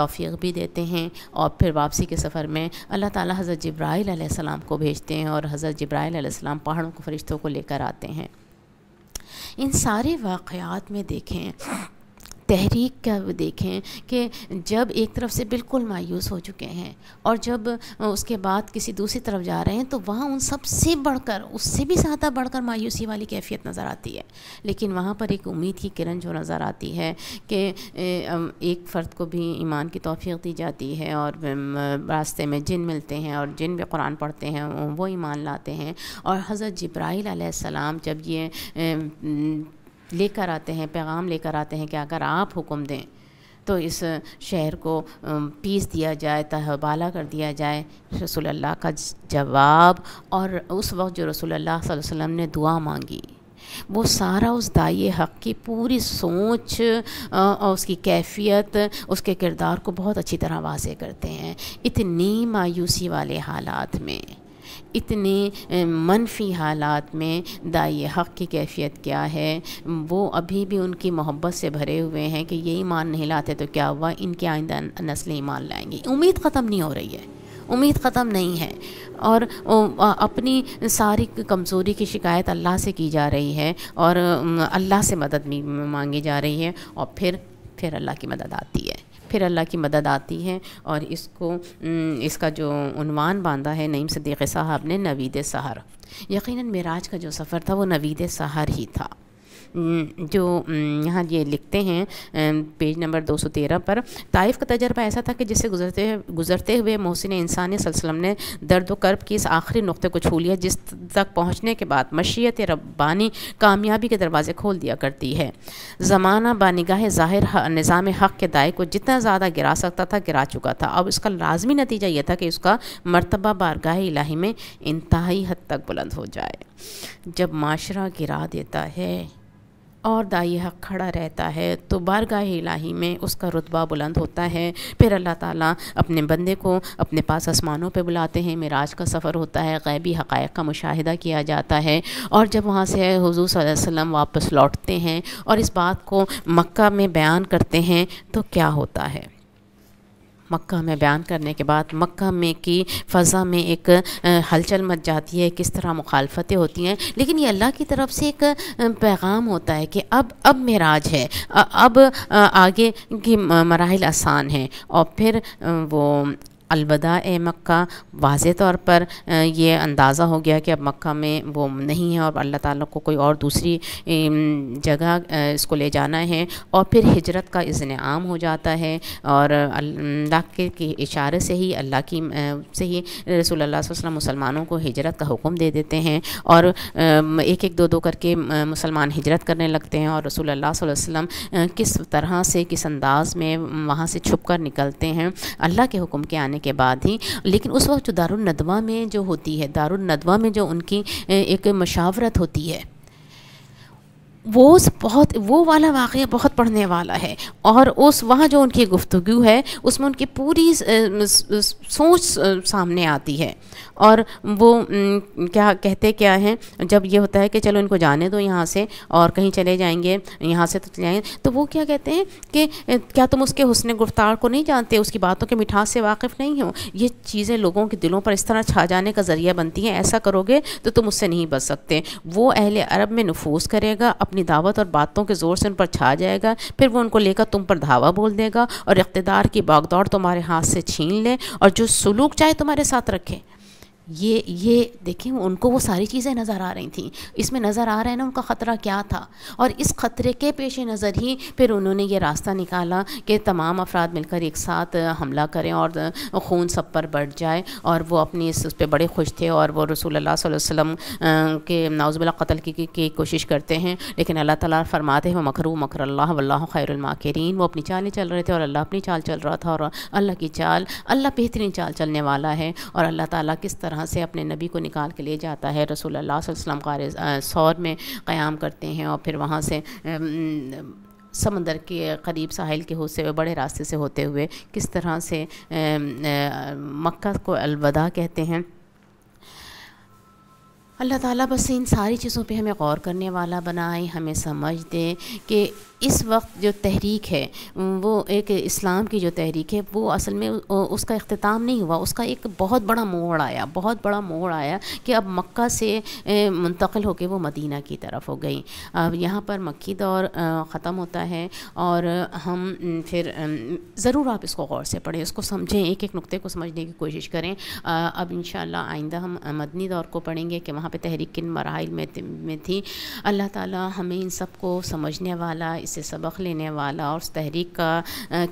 तोफ़ी भी देते हैं और फिर वापसी के सफ़र में अल्लाह ताली हज़रत आसमाम को भेजते हैं और हज़रत आसमाम पहाड़ों को फरिश्तों को लेकर आते हैं इन सारे वाक़ात में देखें तहरीक का देखें कि जब एक तरफ से बिल्कुल मायूस हो चुके हैं और जब उसके बाद किसी दूसरी तरफ जा रहे हैं तो वहाँ उन सब से बढ़कर उससे भी ज़्यादा बढ़कर मायूसी वाली कैफियत नज़र आती है लेकिन वहाँ पर एक उम्मीद की किरण जो नज़र आती है कि एक फ़र्द को भी ईमान की तोफ़ी दी जाती है और रास्ते में जिन मिलते हैं और जिन भी कुरान पढ़ते हैं वो ईमान लाते हैं और हज़रत जब्राईल आसमाम जब ये लेकर आते हैं पैगाम लेकर आते हैं कि अगर आप हुक्म दें तो इस शहर को पीस दिया जाए तहबाला कर दिया जाए रसूल अल्लाह का जवाब और उस वक्त जो रसूल अल्लाह वसम ने दुआ मांगी वो सारा उस दाई हक़ की पूरी सोच और उसकी कैफियत उसके किरदार को बहुत अच्छी तरह वाजे करते हैं इतनी मायूसी वाले हालात में इतने मनफी हालात में दाई हक़ की कैफियत क्या है वो अभी भी उनकी मोहब्बत से भरे हुए हैं कि ये ईमान नहीं लाते तो क्या हुआ इनके आइंदा नस्लें ईमान लाएंगी उम्मीद ख़त्म नहीं हो रही है उम्मीद ख़त्म नहीं है और अपनी सारी कमज़ोरी की शिकायत अल्लाह से की जा रही है और अल्लाह से मदद मांगी जा रही है और फिर फिर अल्लाह की मदद आती है फिर अल्लाह की मदद आती है और इसको इसका जो उनवान बांधा है नईम सदीक़ साहब ने नवीद सहार यकीनन मेराज का जो सफ़र था वो नवीद सहर ही था जो यहाँ ये लिखते हैं पेज नंबर 213 पर ताइफ का तजर्बा ऐसा था कि जिससे गुजरते गुजरते हुए मोहसिन इंसानी सलसलम ने दर्द कर्ब की इस आखिरी नुक़े को छू लिया जिस तक पहुँचने के बाद मशीयत रब्बानी कामयाबी के दरवाज़े खोल दिया करती है ज़माना बानिगाह ज़ाहिर निज़ाम हक़ के दाय को जितना ज़्यादा गिरा सकता था गिरा चुका था अब इसका लाजमी नतीजा यह था कि उसका मरतबा बारगाह इलाही में इंतहाई हद तक बुलंद हो जाए जब माशरा गिरा देता है और दाई हक खड़ा रहता है तो बारगाह इलाही में उसका रुतबा बुलंद होता है फिर अल्लाह ताला अपने बंदे को अपने पास आसमानों पे बुलाते हैं मराज का सफ़र होता है गैबी हक़ायक का मुशाहिदा किया जाता है और जब वहाँ से हजू वसम वापस लौटते हैं और इस बात को मक्का में बयान करते हैं तो क्या होता है मक्का में बयान करने के बाद मक्का में की फ़ा में एक हलचल मच जाती है किस तरह मुखालफतें होती हैं लेकिन ये अल्लाह की तरफ से एक पैगाम होता है कि अब अब मराज है अब आगे की मराहल आसान हैं और फिर वो अलविदा ए मक्का वाज तौर पर यह अंदाज़ा हो गया कि अब मक्का में वो नहीं है और अल्लाह ताला को कोई और दूसरी जगह इसको ले जाना है और फिर हिजरत का इसने आम हो जाता है और अल्लाह के, के इशारे से ही अल्लाह की से ही रसूल अल्लाह मुसलमानों को हिजरत का हुक्म दे देते हैं और एक एक दो दो करके मुसलमान हिजरत करने लगते हैं और रसूल अल्लाह किस तरह से किस अंदाज़ में वहाँ से छुप कर निकलते हैं अल्लाह के हुक्म के आने के बाद ही लेकिन उस वक्त जो नदवा में जो होती है नदवा में जो उनकी एक मशावरत होती है वो बहुत वो वाला वाक़ बहुत पढ़ने वाला है और उस वहाँ जो उनकी गुफ्तु है उसमें उनकी पूरी सोच सामने आती है और वो क्या कहते क्या हैं जब ये होता है कि चलो इनको जाने दो यहाँ से और कहीं चले जाएंगे यहाँ से तो चले जाएंगे तो वो क्या कहते हैं कि क्या तुम उसके हुसन गुफ्तार को नहीं जानते उसकी बातों के मिठास से वाकिफ़ नहीं हो ये चीज़ें लोगों के दिलों पर इस तरह छा जाने का ज़रिया बनती हैं ऐसा करोगे तो तुम उससे नहीं बच सकते वो अहल अरब में नफूस करेगा अपनी दावत और बातों के ज़ोर से उन पर छा जाएगा फिर वो उनको लेकर तुम पर धावा बोल देगा और इकतदार की बागदौड़ तुम्हारे हाथ से छीन ले और जो सलूक चाहे तुम्हारे साथ रखे ये ये देखें उनको वो सारी चीज़ें नज़र आ रही थी इसमें नज़र आ रहा है ना उनका ख़तरा क्या था और इस ख़तरे के पेश नज़र ही फिर उन्होंने ये रास्ता निकाला कि तमाम अफराद मिलकर एक साथ हमला करें और खून सब पर बढ़ जाए और वो अपनी इस पर बड़े खुश थे और वो रसूल अल्लाह के नाउजबिल्ला कतल की, की, की कोशिश करते हैं लेकिन अल्लाह ताला फरमाते हैं मकरू मकर अल्लाह वल्ला खैरमाकरीन वो अपनी चालें चल रहे थे और अल्लाह अपनी चाल चल रहा था और अल्लाह की चाल अल्लाह बेहतरीन चाल चलने वाला है और अल्लाह ताला किस तरह यहाँ से अपने नबी को निकाल के ले जाता है रसूल अल्लाह वसलम का सौर में क़याम करते हैं और फिर वहाँ से समंदर के करीब साहिल के होते हुए बड़े रास्ते से होते हुए किस तरह से मक्का को अलविदा कहते हैं अल्लाह ताला बस इन सारी चीज़ों पे हमें गौर करने वाला बनाए हमें समझ दे कि इस वक्त जो तहरीक है वो एक इस्लाम की जो तहरीक है वो असल में उसका अख्ताम नहीं हुआ उसका एक बहुत बड़ा मोड़ आया बहुत बड़ा मोड़ आया कि अब मक्का से मुंतकिल होकर वो मदीना की तरफ हो गई अब यहाँ पर मक्की दौर ख़त्म होता है और हम फिर ज़रूर आप इसको गौर से पढ़ें इसको समझें एक एक नुक़े को समझने की कोशिश करें अब इन आइंदा हम मदनी दौर को पढ़ेंगे कि वहाँ पर तहरीक किन मराहल में थी अल्लाह ताली हमें इन सब को समझने वाला से सबक लेने वाला और उस तहरीक का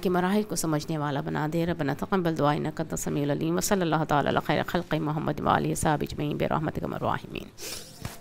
के मराहल को समझने वाला बना दे रबना तकबल दुआन कसमीम वसल तैर खल मोहम्मद वाल साबिज मई बरहमत कमरमिन